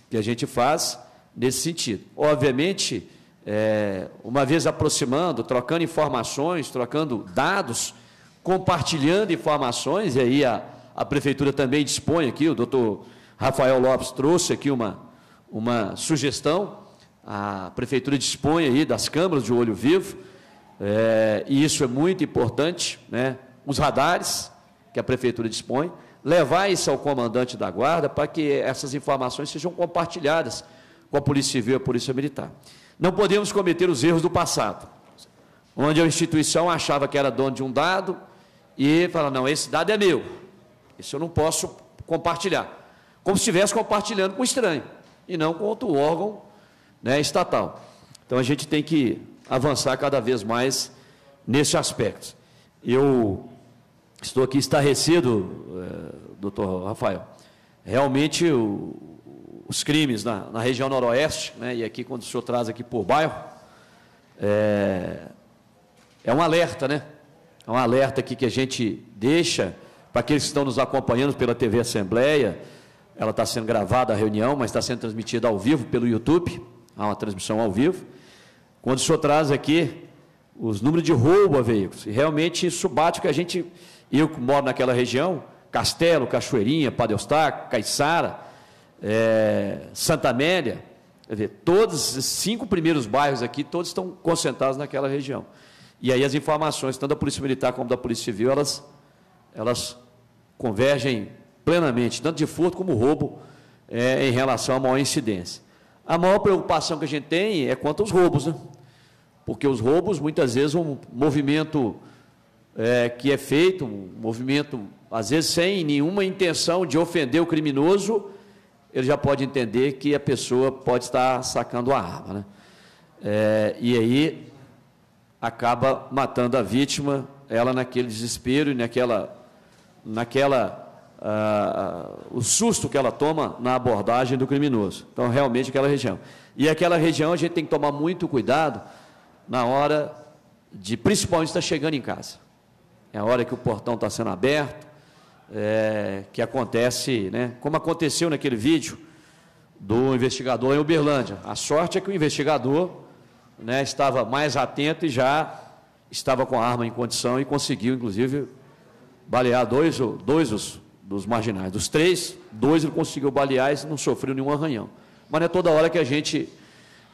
que a gente faz nesse sentido. Obviamente, é, uma vez aproximando, trocando informações, trocando dados, compartilhando informações, e aí a, a Prefeitura também dispõe aqui, o doutor Rafael Lopes trouxe aqui uma, uma sugestão, a Prefeitura dispõe aí das câmaras de olho vivo, é, e isso é muito importante, né? os radares que a Prefeitura dispõe, levar isso ao comandante da guarda para que essas informações sejam compartilhadas com a Polícia Civil e a Polícia Militar. Não podemos cometer os erros do passado, onde a instituição achava que era dono de um dado e fala, não, esse dado é meu, isso eu não posso compartilhar. Como se estivesse compartilhando com um estranho e não com outro órgão né, estatal. Então a gente tem que avançar cada vez mais nesse aspecto. Eu Estou aqui estarrecido, eh, doutor Rafael. Realmente, o, os crimes na, na, região noroeste, né, e aqui quando o senhor traz aqui por bairro, é, é um alerta, né? É um alerta aqui que a gente deixa para aqueles que estão nos acompanhando pela TV Assembleia. Ela está sendo gravada a reunião, mas está sendo transmitida ao vivo pelo YouTube. Há uma transmissão ao vivo. Quando o senhor traz aqui os números de roubo a veículos, e realmente isso bate o que a gente eu que moro naquela região, Castelo, Cachoeirinha, Padre Eustáquio, Caiçara, é, Santa Amélia, quer dizer, todos os cinco primeiros bairros aqui, todos estão concentrados naquela região. E aí as informações, tanto da Polícia Militar como da Polícia Civil, elas, elas convergem plenamente, tanto de furto como roubo, é, em relação à maior incidência. A maior preocupação que a gente tem é quanto aos roubos, né? porque os roubos, muitas vezes, um movimento é, que é feito, um movimento, às vezes sem nenhuma intenção de ofender o criminoso, ele já pode entender que a pessoa pode estar sacando a arma. Né? É, e aí acaba matando a vítima, ela naquele desespero e naquela. naquela ah, ah o susto que ela toma na abordagem do criminoso. Então, realmente, aquela região. E aquela região a gente tem que tomar muito cuidado na hora de, principalmente, estar tá chegando em casa é a hora que o portão está sendo aberto, é, que acontece, né, como aconteceu naquele vídeo do investigador em Uberlândia. A sorte é que o investigador né, estava mais atento e já estava com a arma em condição e conseguiu, inclusive, balear dois, dois dos, dos marginais. Dos três, dois ele conseguiu balear e não sofreu nenhum arranhão. Mas não é toda hora que a gente,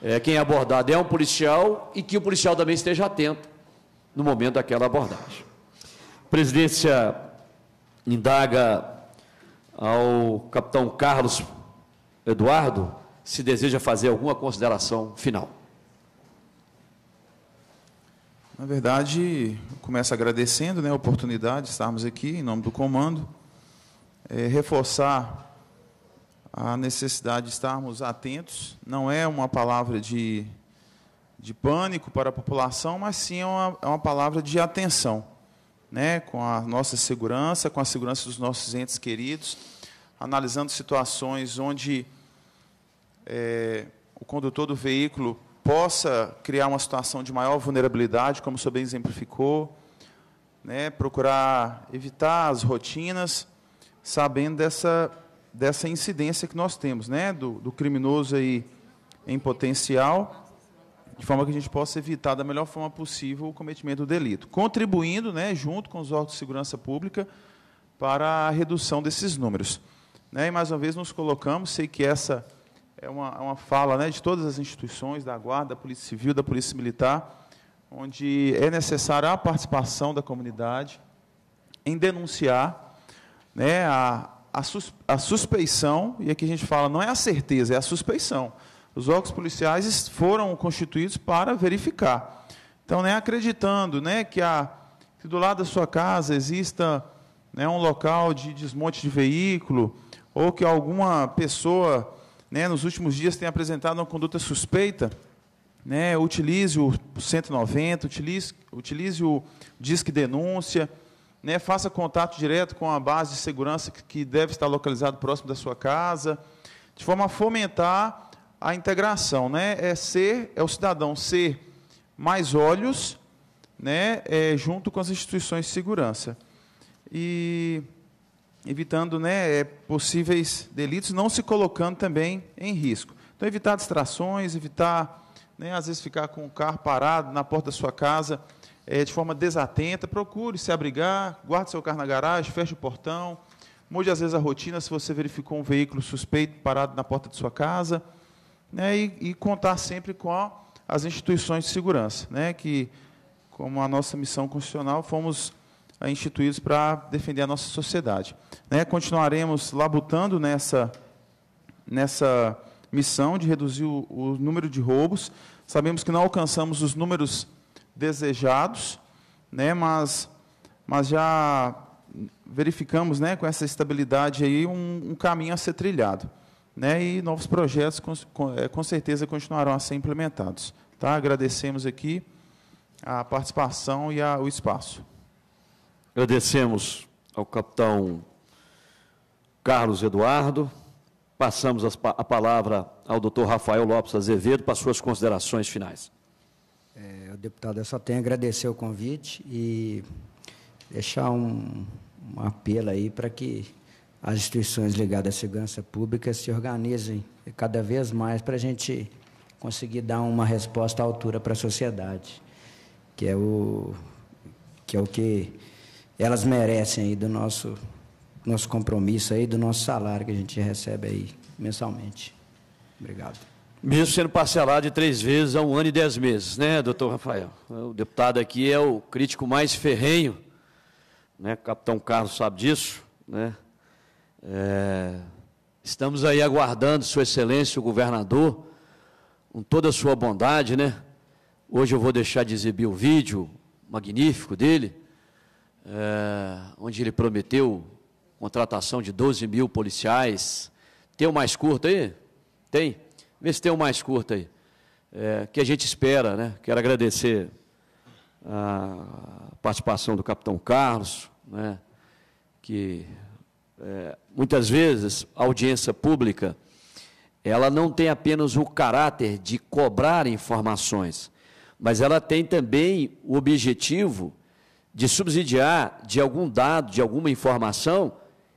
é, quem é abordado é um policial e que o policial também esteja atento no momento daquela abordagem presidência indaga ao capitão Carlos Eduardo se deseja fazer alguma consideração final. Na verdade, começo agradecendo né, a oportunidade de estarmos aqui em nome do comando, é, reforçar a necessidade de estarmos atentos. Não é uma palavra de, de pânico para a população, mas sim é uma, é uma palavra de atenção né, com a nossa segurança, com a segurança dos nossos entes queridos, analisando situações onde é, o condutor do veículo possa criar uma situação de maior vulnerabilidade, como o senhor bem exemplificou, né, procurar evitar as rotinas, sabendo dessa, dessa incidência que nós temos, né, do, do criminoso aí em potencial de forma que a gente possa evitar da melhor forma possível o cometimento do delito, contribuindo, né, junto com os órgãos de segurança pública, para a redução desses números. Né, e mais uma vez nos colocamos, sei que essa é uma, é uma fala né, de todas as instituições, da Guarda, da Polícia Civil, da Polícia Militar, onde é necessária a participação da comunidade em denunciar né, a, a, sus, a suspeição, e aqui a gente fala, não é a certeza, é a suspeição. Os órgãos policiais foram constituídos para verificar. Então, né, acreditando né, que, a, que do lado da sua casa exista né, um local de desmonte de veículo, ou que alguma pessoa né, nos últimos dias tenha apresentado uma conduta suspeita, né, utilize o 190, utilize, utilize o Disque Denúncia, né, faça contato direto com a base de segurança que, que deve estar localizada próximo da sua casa, de forma a fomentar a integração, né? É ser, é o cidadão ser mais olhos, né? É, junto com as instituições de segurança e evitando, né? É, possíveis delitos, não se colocando também em risco. Então evitar distrações, evitar, né? Às vezes ficar com o carro parado na porta da sua casa é, de forma desatenta, procure se abrigar, guarde seu carro na garagem, feche o portão. Mude às vezes a rotina se você verificou um veículo suspeito parado na porta de sua casa né, e, e, contar sempre com a, as instituições de segurança, né, que, como a nossa missão constitucional, fomos eh, instituídos para defender a nossa sociedade. Né, continuaremos labutando nessa, nessa missão de reduzir o, o número de roubos. Sabemos que não alcançamos os números desejados, né, mas, mas já verificamos né, com essa estabilidade aí um, um caminho a ser trilhado né, e novos projetos com, é, com, certeza continuarão a ser implementados. Tá? Agradecemos aqui a participação e a, o espaço. Agradecemos ao capitão Carlos Eduardo. Passamos a palavra ao doutor Rafael Lopes Azevedo para suas considerações finais. É, deputado, eu só tenho a agradecer o convite e deixar um, um apelo aí para que as instituições ligadas à segurança pública se organizem cada vez mais para a gente conseguir dar uma resposta à altura para a sociedade, que é o que é o que elas merecem aí do nosso nosso compromisso aí do nosso salário que a gente recebe aí mensalmente. Obrigado. Mesmo sendo parcelado de três vezes a um ano e dez meses, né, doutor Rafael? O deputado aqui é o crítico mais ferrenho, né? O capitão Carlos sabe disso, né? É, estamos aí aguardando Sua Excelência, o governador, com toda a sua bondade, né? Hoje eu vou deixar de exibir o vídeo magnífico dele, é, onde ele prometeu contratação de 12 mil policiais. Tem o um mais curto aí? Tem? Vê se tem o um mais curto aí. É, que a gente espera, né? Quero agradecer a participação do capitão Carlos, né? que é, muitas vezes, a audiência pública, ela não tem apenas o caráter de cobrar informações, mas ela tem também o objetivo de subsidiar de algum dado, de alguma informação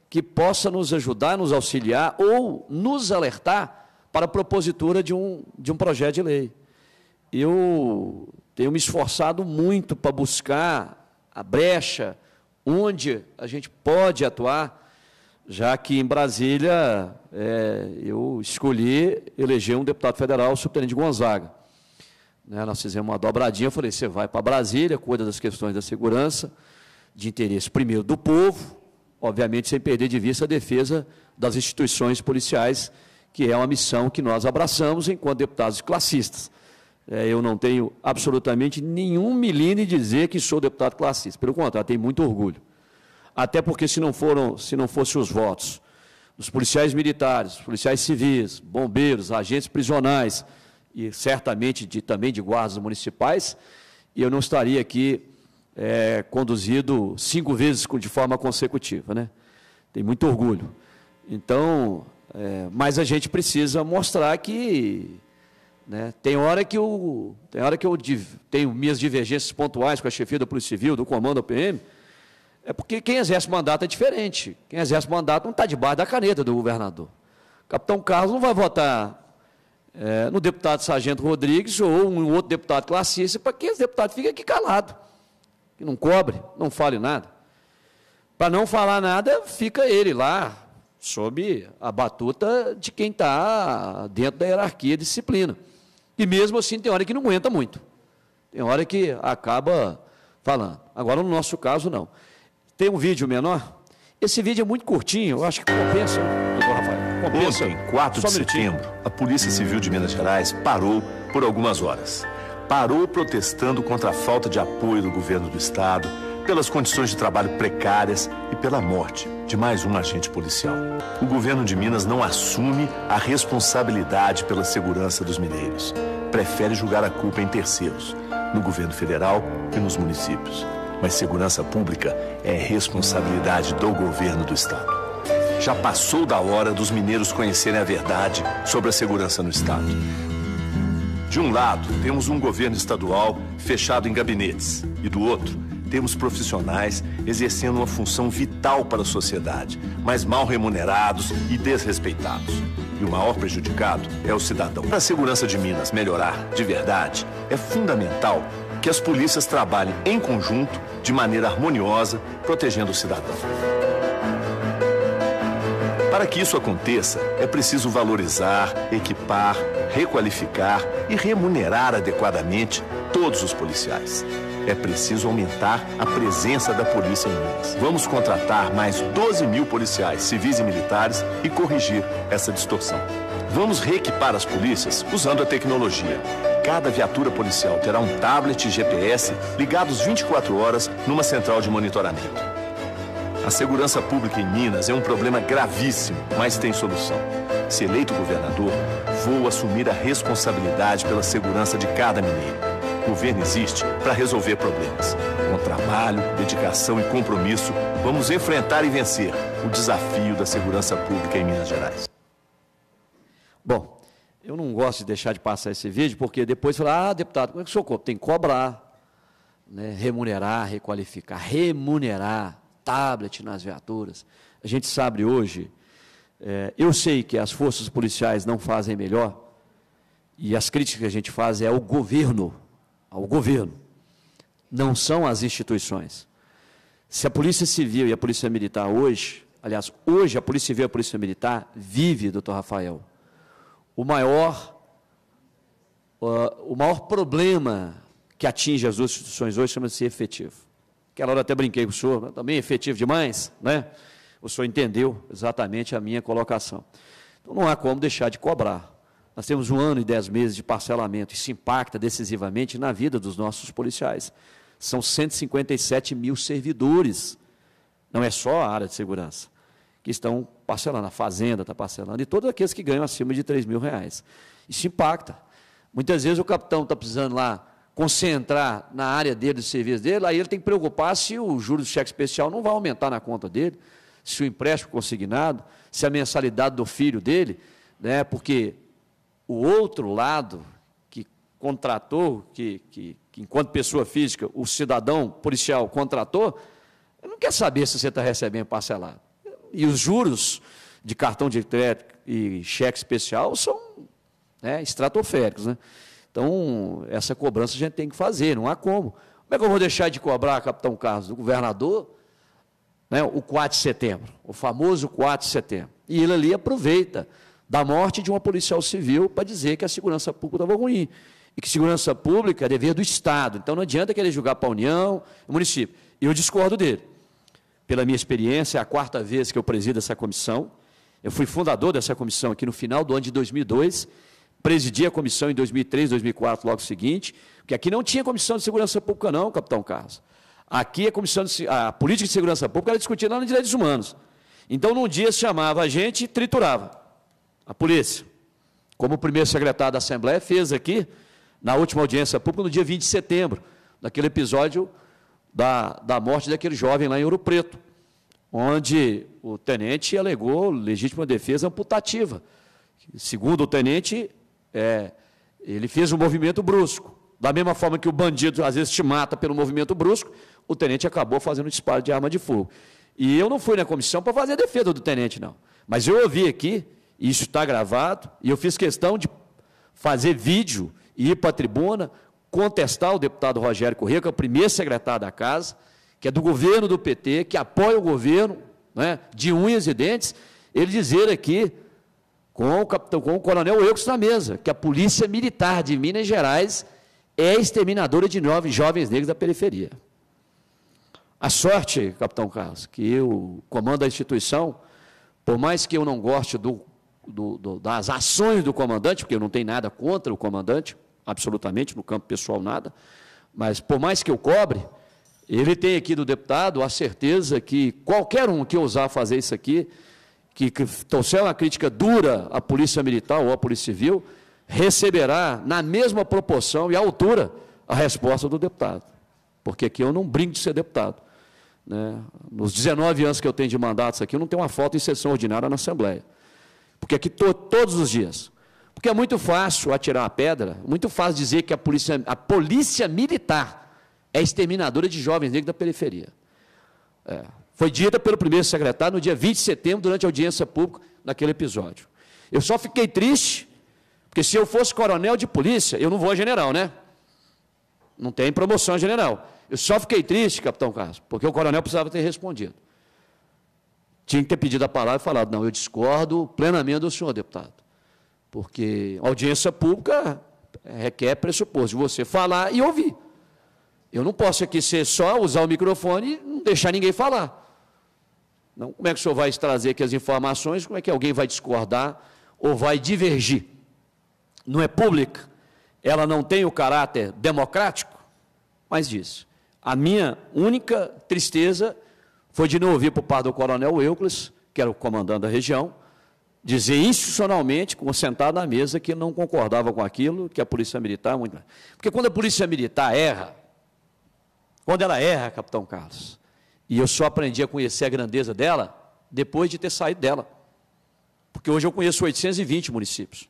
que possa nos ajudar, nos auxiliar ou nos alertar para a propositura de um, de um projeto de lei. Eu tenho me esforçado muito para buscar a brecha onde a gente pode atuar já que em Brasília é, eu escolhi eleger um deputado federal, o subtenente Gonzaga. Né, nós fizemos uma dobradinha, eu falei, você vai para Brasília, cuida das questões da segurança, de interesse primeiro do povo, obviamente sem perder de vista a defesa das instituições policiais, que é uma missão que nós abraçamos enquanto deputados classistas. É, eu não tenho absolutamente nenhum milímetro de dizer que sou deputado classista, pelo contrário, tenho muito orgulho até porque se não foram, se não fossem os votos dos policiais militares, policiais civis, bombeiros, agentes prisionais e certamente de, também de guardas municipais, eu não estaria aqui é, conduzido cinco vezes de forma consecutiva, né? Tem muito orgulho. Então, é, mas a gente precisa mostrar que né, tem hora que eu tem hora que eu div, tenho minhas divergências pontuais com a chefia da Polícia Civil, do Comando da PM é porque quem exerce mandato é diferente. Quem exerce mandato não está debaixo da caneta do governador. capitão Carlos não vai votar é, no deputado Sargento Rodrigues ou um outro deputado classista para que esse deputado fique aqui calado, que não cobre, não fale nada. Para não falar nada, fica ele lá, sob a batuta de quem está dentro da hierarquia e disciplina. E mesmo assim, tem hora que não aguenta muito. Tem hora que acaba falando. Agora, no nosso caso, não. Tem um vídeo menor? Esse vídeo é muito curtinho, eu acho que compensa, doutor Rafael. Compensa. Ontem, 4 de setembro, a Polícia Civil de Minas Gerais parou por algumas horas. Parou protestando contra a falta de apoio do governo do estado, pelas condições de trabalho precárias e pela morte de mais um agente policial. O governo de Minas não assume a responsabilidade pela segurança dos mineiros. Prefere julgar a culpa em terceiros, no governo federal e nos municípios mas segurança pública é responsabilidade do governo do Estado. Já passou da hora dos mineiros conhecerem a verdade sobre a segurança no Estado. De um lado, temos um governo estadual fechado em gabinetes, e do outro, temos profissionais exercendo uma função vital para a sociedade, mas mal remunerados e desrespeitados. E o maior prejudicado é o cidadão. Para a segurança de Minas melhorar de verdade, é fundamental que as polícias trabalhem em conjunto, de maneira harmoniosa, protegendo o cidadão. Para que isso aconteça, é preciso valorizar, equipar, requalificar e remunerar adequadamente todos os policiais. É preciso aumentar a presença da polícia em Minas. Vamos contratar mais 12 mil policiais, civis e militares e corrigir essa distorção. Vamos reequipar as polícias usando a tecnologia. Cada viatura policial terá um tablet e GPS ligados 24 horas numa central de monitoramento. A segurança pública em Minas é um problema gravíssimo, mas tem solução. Se eleito governador, vou assumir a responsabilidade pela segurança de cada mineiro. O governo existe para resolver problemas. Com trabalho, dedicação e compromisso, vamos enfrentar e vencer o desafio da segurança pública em Minas Gerais. Bom, eu não gosto de deixar de passar esse vídeo, porque depois falar, ah, deputado, como é que o senhor cobra? Tem que cobrar, né? remunerar, requalificar, remunerar tablet nas viaturas. A gente sabe hoje, é, eu sei que as forças policiais não fazem melhor, e as críticas que a gente faz é ao governo, ao governo, não são as instituições. Se a Polícia Civil e a Polícia Militar hoje, aliás, hoje a Polícia Civil e a Polícia Militar vive, doutor Rafael, o maior, uh, o maior problema que atinge as duas instituições hoje chama-se efetivo. Aquela hora até brinquei com o senhor, também efetivo demais, né? O senhor entendeu exatamente a minha colocação. Então não há como deixar de cobrar. Nós temos um ano e dez meses de parcelamento. Isso impacta decisivamente na vida dos nossos policiais. São 157 mil servidores. Não é só a área de segurança que estão parcelando, a fazenda está parcelando, e todos aqueles que ganham acima de 3 mil reais. Isso impacta. Muitas vezes o capitão está precisando lá concentrar na área dele, do serviço dele, aí ele tem que preocupar se o juro do cheque especial não vai aumentar na conta dele, se o empréstimo consignado, se a mensalidade do filho dele, né, porque o outro lado que contratou, que, que, que enquanto pessoa física, o cidadão policial contratou, ele não quer saber se você está recebendo parcelado e os juros de cartão de crédito e cheque especial são né, estratosféricos. Né? Então, essa cobrança a gente tem que fazer, não há como. Como é que eu vou deixar de cobrar, capitão Carlos, do governador, né, o 4 de setembro, o famoso 4 de setembro? E ele ali aproveita da morte de uma policial civil para dizer que a segurança pública estava ruim. E que segurança pública é dever do Estado. Então não adianta querer julgar para a União, o município. Eu discordo dele pela minha experiência, é a quarta vez que eu presido essa comissão. Eu fui fundador dessa comissão aqui no final do ano de 2002, presidi a comissão em 2003, 2004, logo seguinte, porque aqui não tinha comissão de segurança pública não, capitão Carlos. Aqui a comissão de, a política de segurança pública era discutida lá nos direitos humanos. Então, num dia se chamava a gente e triturava a polícia. Como o primeiro secretário da Assembleia fez aqui, na última audiência pública, no dia 20 de setembro, naquele episódio da, da morte daquele jovem lá em Ouro Preto, onde o tenente alegou legítima defesa amputativa. Segundo o tenente, é, ele fez um movimento brusco. Da mesma forma que o bandido às vezes te mata pelo movimento brusco, o tenente acabou fazendo disparo de arma de fogo. E eu não fui na comissão para fazer a defesa do tenente, não. Mas eu ouvi aqui, isso está gravado, e eu fiz questão de fazer vídeo e ir para a tribuna contestar o deputado Rogério Corrêa, que é o primeiro secretário da Casa, que é do governo do PT, que apoia o governo, né, de unhas e dentes, ele dizer aqui com o, capitão, com o coronel Eucos na mesa, que a Polícia Militar de Minas Gerais é exterminadora de nove jovens negros da periferia. A sorte, capitão Carlos, que eu comando a instituição, por mais que eu não goste do, do, do, das ações do comandante, porque eu não tenho nada contra o comandante, absolutamente, no campo pessoal nada, mas por mais que eu cobre, ele tem aqui do deputado a certeza que qualquer um que ousar fazer isso aqui, que, trouxer uma crítica dura à Polícia Militar ou à Polícia Civil, receberá na mesma proporção e altura a resposta do deputado. Porque aqui eu não brinco de ser deputado. Né? Nos 19 anos que eu tenho de mandatos aqui, eu não tenho uma foto em sessão ordinária na Assembleia. Porque aqui todos os dias porque é muito fácil atirar uma pedra, muito fácil dizer que a polícia, a polícia militar é exterminadora de jovens negros da periferia. É, foi dita pelo primeiro secretário no dia 20 de setembro, durante a audiência pública, naquele episódio. Eu só fiquei triste, porque se eu fosse coronel de polícia, eu não vou a general, né? Não tem promoção a general. Eu só fiquei triste, capitão Carlos, porque o coronel precisava ter respondido. Tinha que ter pedido a palavra e falado, não, eu discordo plenamente do senhor, deputado. Porque audiência pública requer pressuposto de você falar e ouvir. Eu não posso aqui ser só usar o microfone e não deixar ninguém falar. Não, como é que o senhor vai trazer aqui as informações? Como é que alguém vai discordar ou vai divergir? Não é pública, ela não tem o caráter democrático, mas disse. A minha única tristeza foi de não ouvir por parte do coronel Euclides, que era o comandante da região, dizer institucionalmente, sentado na mesa, que não concordava com aquilo, que a Polícia Militar. É muito... Porque quando a Polícia Militar erra, quando ela erra, Capitão Carlos, e eu só aprendi a conhecer a grandeza dela depois de ter saído dela. Porque hoje eu conheço 820 municípios.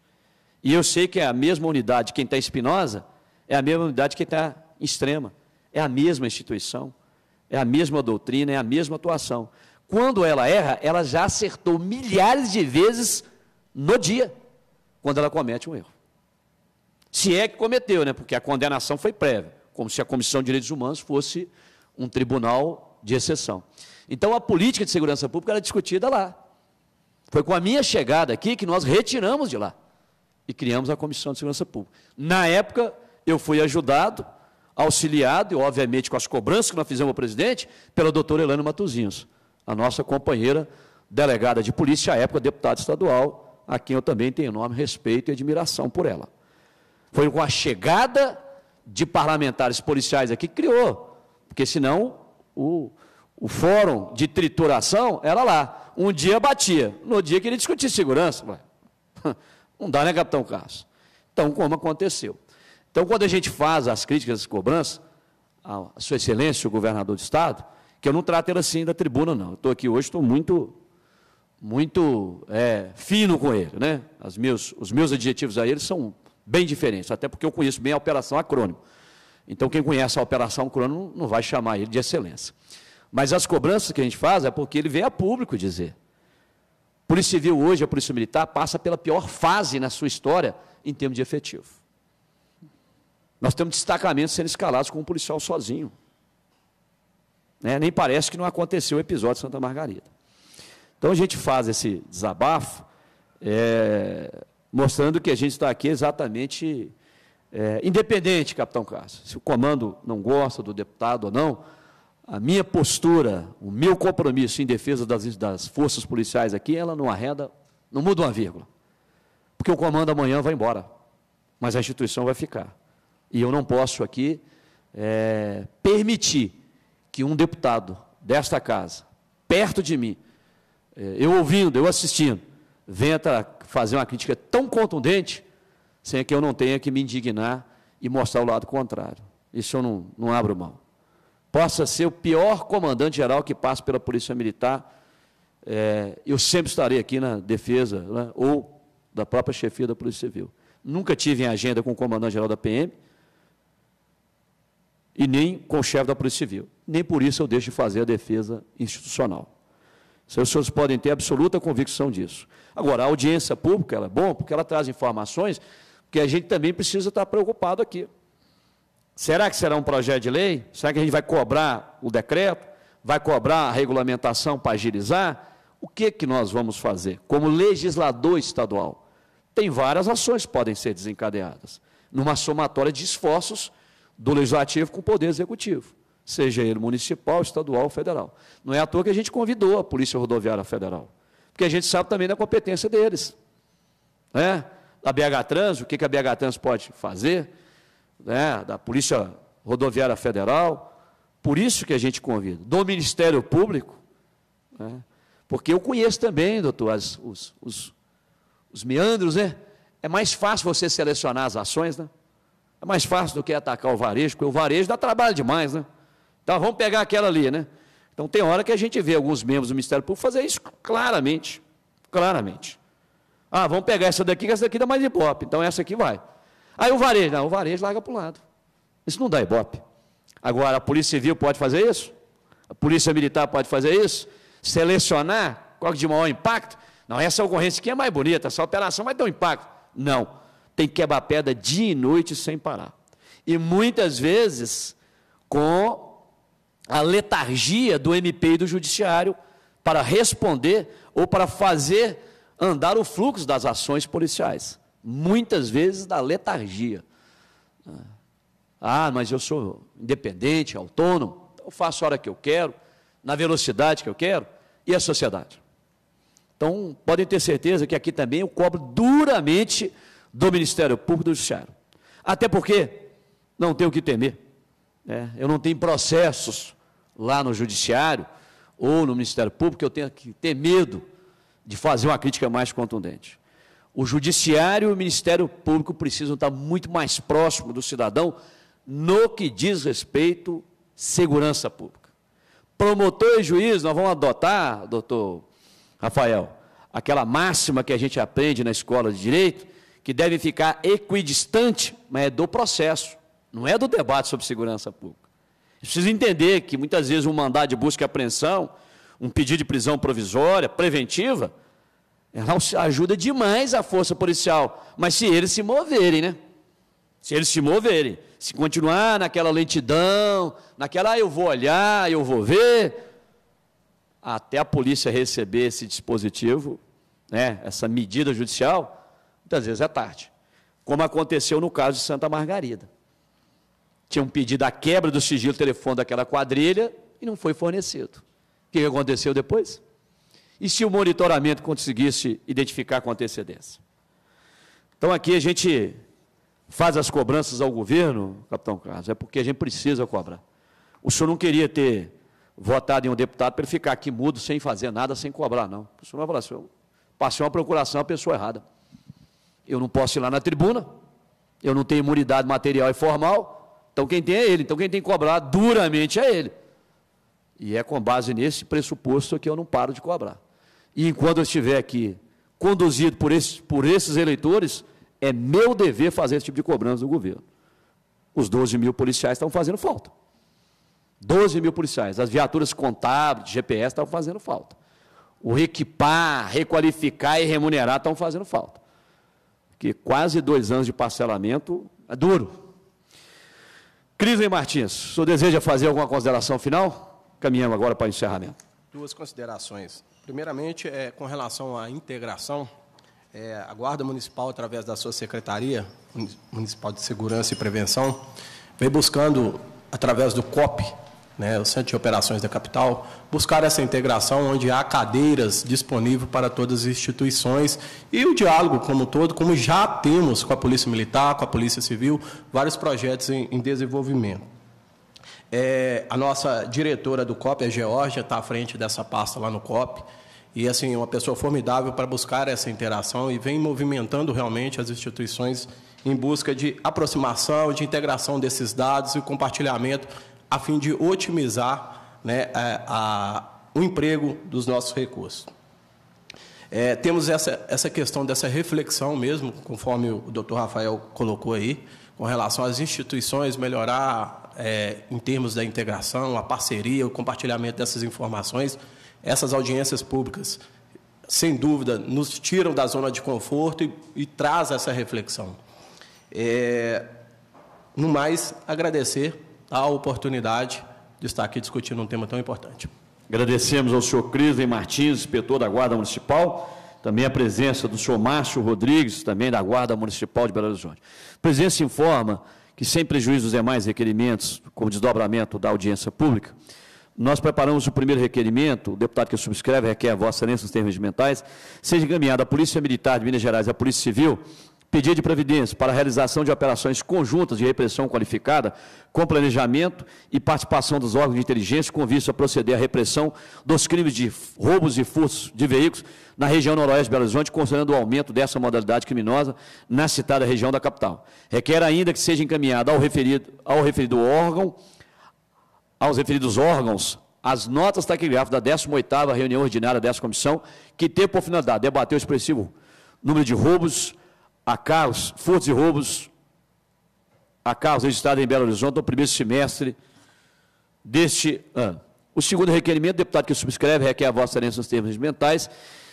E eu sei que é a mesma unidade quem está em Espinosa, é a mesma unidade quem está em Extrema. É a mesma instituição, é a mesma doutrina, é a mesma atuação quando ela erra, ela já acertou milhares de vezes no dia, quando ela comete um erro. Se é que cometeu, né? Porque a condenação foi prévia, como se a Comissão de Direitos Humanos fosse um tribunal de exceção. Então a política de segurança pública era é discutida lá. Foi com a minha chegada aqui que nós retiramos de lá e criamos a Comissão de Segurança Pública. Na época, eu fui ajudado, auxiliado, e obviamente com as cobranças que nós fizemos ao presidente, pela doutora Helena Matuzinhos a nossa companheira delegada de polícia, à época deputada estadual, a quem eu também tenho enorme respeito e admiração por ela. Foi com a chegada de parlamentares policiais aqui que criou, porque senão o, o fórum de trituração era lá. Um dia batia, no dia que ele discutia segurança. Não dá, né, capitão Carlos? Então, como aconteceu. Então, quando a gente faz as críticas, as cobranças, a Sua Excelência, o governador do Estado, que eu não trato ele assim da tribuna, não. Estou aqui hoje, estou muito, muito é, fino com ele, né? As meus, os meus adjetivos a ele são bem diferentes, até porque eu conheço bem a operação acrônimo. Então, quem conhece a operação acrônimo não vai chamar ele de excelência. Mas as cobranças que a gente faz é porque ele vem a público dizer. Polícia Civil hoje, a Polícia Militar, passa pela pior fase na sua história em termos de efetivo. Nós temos destacamentos sendo escalados com um policial sozinho. Né? Nem parece que não aconteceu o episódio de Santa Margarida. Então a gente faz esse desabafo é, mostrando que a gente está aqui exatamente é, independente, capitão Cássio. Se o comando não gosta do deputado ou não, a minha postura, o meu compromisso em defesa das, das forças policiais aqui, ela não arreda, não muda uma vírgula. Porque o comando amanhã vai embora, mas a instituição vai ficar. E eu não posso aqui é, permitir que um deputado desta casa, perto de mim, eh, eu ouvindo, eu assistindo, venha fazer uma crítica tão contundente, sem que eu não tenha que me indignar e mostrar o lado contrário. Isso eu não, não abro mão. Possa ser o pior comandante-geral que passe pela Polícia Militar, é, eu sempre estarei aqui na defesa né, ou da própria chefia da Polícia Civil. Nunca tive em agenda com o comandante-geral da PM, e nem com o chefe da Polícia Civil. Nem por isso eu deixo de fazer a defesa institucional. Os senhores podem ter absoluta convicção disso. Agora, a audiência pública ela é bom porque ela traz informações que a gente também precisa estar preocupado aqui. Será que será um projeto de lei? Será que a gente vai cobrar o decreto? Vai cobrar a regulamentação para agilizar? O que, que nós vamos fazer como legislador estadual? Tem várias ações que podem ser desencadeadas, numa somatória de esforços do legislativo com o poder executivo, seja ele municipal, estadual ou federal. Não é à toa que a gente convidou a Polícia Rodoviária Federal, porque a gente sabe também da competência deles. Né? Da BH Trans, o que a BH Trans pode fazer, né? da Polícia Rodoviária Federal, por isso que a gente convida, do Ministério Público, né? porque eu conheço também, doutor, as, os, os, os meandros, né? É mais fácil você selecionar as ações, né? É mais fácil do que atacar o varejo, porque o varejo dá trabalho demais, né? Então vamos pegar aquela ali, né? Então tem hora que a gente vê alguns membros do Ministério Público fazer isso claramente. Claramente. Ah, vamos pegar essa daqui, que essa daqui dá mais ibope, então essa aqui vai. Aí o varejo, não, o varejo larga para o lado. Isso não dá ibope. Agora, a Polícia Civil pode fazer isso? A Polícia Militar pode fazer isso? Selecionar qual que de maior impacto? Não, essa ocorrência aqui é mais bonita, essa operação vai ter um impacto. Não tem que quebrar pedra dia e noite sem parar. E muitas vezes com a letargia do MP e do Judiciário para responder ou para fazer andar o fluxo das ações policiais. Muitas vezes da letargia. Ah, ah mas eu sou independente, autônomo, então eu faço a hora que eu quero, na velocidade que eu quero, e a sociedade? Então, podem ter certeza que aqui também eu cobro duramente do Ministério Público do Judiciário. Até porque não tenho o que temer. Né? Eu não tenho processos lá no Judiciário ou no Ministério Público que eu tenha que ter medo de fazer uma crítica mais contundente. O Judiciário e o Ministério Público precisam estar muito mais próximos do cidadão no que diz respeito à segurança pública. Promotor e juiz, nós vamos adotar, doutor Rafael, aquela máxima que a gente aprende na escola de direito, que deve ficar equidistante, mas é do processo, não é do debate sobre segurança pública. Precisa entender que muitas vezes um mandado de busca e apreensão, um pedido de prisão provisória, preventiva, ela ajuda demais a força policial, mas se eles se moverem, né? Se eles se moverem, se continuar naquela lentidão, naquela ah, eu vou olhar, eu vou ver, até a polícia receber esse dispositivo, né, essa medida judicial, Muitas vezes é tarde. Como aconteceu no caso de Santa Margarida. Tinham um pedido a quebra do sigilo telefônico daquela quadrilha e não foi fornecido. O que aconteceu depois? E se o monitoramento conseguisse identificar com antecedência? Então aqui a gente faz as cobranças ao governo, capitão Carlos, é porque a gente precisa cobrar. O senhor não queria ter votado em um deputado para ele ficar aqui mudo, sem fazer nada, sem cobrar, não. O senhor vai falar assim, passei uma procuração à pessoa errada. Eu não posso ir lá na tribuna, eu não tenho imunidade material e formal, então quem tem é ele, então quem tem que cobrar duramente é ele. E é com base nesse pressuposto que eu não paro de cobrar. E enquanto eu estiver aqui conduzido por esses, por esses eleitores, é meu dever fazer esse tipo de cobrança do governo. Os 12 mil policiais estão fazendo falta. 12 mil policiais. As viaturas contábeis, GPS, estão fazendo falta. O equipar, requalificar e remunerar estão fazendo falta que quase dois anos de parcelamento é duro. Crisley Martins, o senhor deseja fazer alguma consideração final? Caminhamos agora para o encerramento. Duas considerações. Primeiramente, é, com relação à integração, é, a Guarda Municipal, através da sua Secretaria Municipal de Segurança e Prevenção, vem buscando, através do COP, né, o Centro de Operações da Capital, buscar essa integração onde há cadeiras disponíveis para todas as instituições e o diálogo como um todo, como já temos com a Polícia Militar, com a Polícia Civil, vários projetos em, em desenvolvimento. É, a nossa diretora do COP, a Georgia, está à frente dessa pasta lá no COP. E, assim, uma pessoa formidável para buscar essa interação e vem movimentando realmente as instituições em busca de aproximação, de integração desses dados e compartilhamento a fim de otimizar né, a, a, o emprego dos nossos recursos. É, temos essa, essa questão dessa reflexão mesmo, conforme o doutor Rafael colocou aí, com relação às instituições, melhorar é, em termos da integração, a parceria, o compartilhamento dessas informações. Essas audiências públicas, sem dúvida, nos tiram da zona de conforto e, e traz essa reflexão. É, no mais, agradecer a oportunidade de estar aqui discutindo um tema tão importante. Agradecemos ao senhor Crisley Martins, inspetor da Guarda Municipal, também a presença do senhor Márcio Rodrigues, também da Guarda Municipal de Belo Horizonte. A presença informa que, sem prejuízo dos demais requerimentos, como desdobramento da audiência pública, nós preparamos o primeiro requerimento, o deputado que subscreve requer a vossa excelência nos termos regimentais, seja encaminhado à Polícia Militar de Minas Gerais e à Polícia Civil, Pedido de previdência para a realização de operações conjuntas de repressão qualificada, com planejamento e participação dos órgãos de inteligência, com vista a proceder à repressão dos crimes de roubos e furtos de veículos na região noroeste de Belo Horizonte, considerando o aumento dessa modalidade criminosa na citada região da capital. Requer ainda que seja encaminhada ao referido, ao referido órgão, aos referidos órgãos, as notas taquigráficas da 18ª reunião ordinária dessa comissão, que tem por finalidade debater o expressivo número de roubos a carros, furtos e roubos a carros registrados em Belo Horizonte no é primeiro semestre deste ano. O segundo requerimento, deputado que subscreve, requer a vossa excelência nos termos regimentais,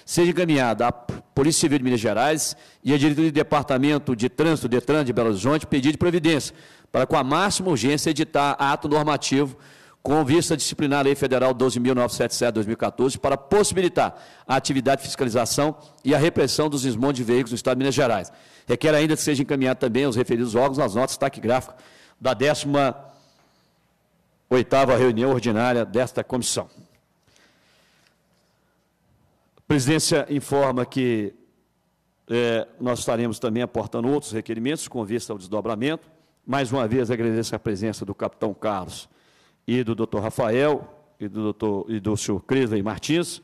seja encaminhada à Polícia Civil de Minas Gerais e à diretoria do Departamento de Trânsito, DETRAN, de Belo Horizonte, pedido de providência, para com a máxima urgência editar ato normativo com vista disciplinar a Lei Federal 12.977-2014 para possibilitar a atividade de fiscalização e a repressão dos desmontes de veículos no Estado de Minas Gerais. Requer ainda que seja encaminhado também aos referidos órgãos nas notas taquigráficas da 18ª reunião ordinária desta comissão. A presidência informa que é, nós estaremos também aportando outros requerimentos com vista ao desdobramento. Mais uma vez, agradeço a presença do capitão Carlos e do Dr. Rafael e do, doutor, e do senhor Crisley Martins.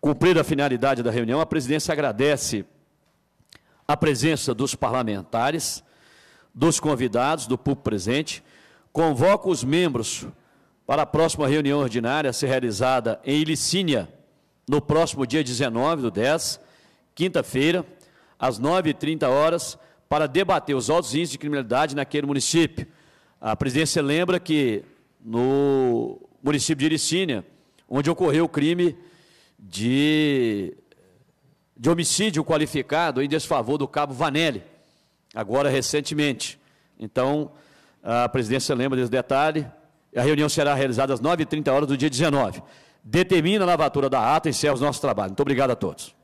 Cumprida a finalidade da reunião, a presidência agradece a presença dos parlamentares, dos convidados, do público presente, convoca os membros para a próxima reunião ordinária a ser realizada em Ilicínia, no próximo dia 19 do 10, quinta-feira, às 9h30 horas, para debater os altos índices de criminalidade naquele município. A presidência lembra que no município de Iricínia, onde ocorreu o crime de, de homicídio qualificado em desfavor do cabo Vanelli, agora recentemente. Então, a presidência lembra desse detalhe. A reunião será realizada às 9h30 do dia 19. Determina a lavatura da ata e encerra os nossos trabalhos. Muito obrigado a todos.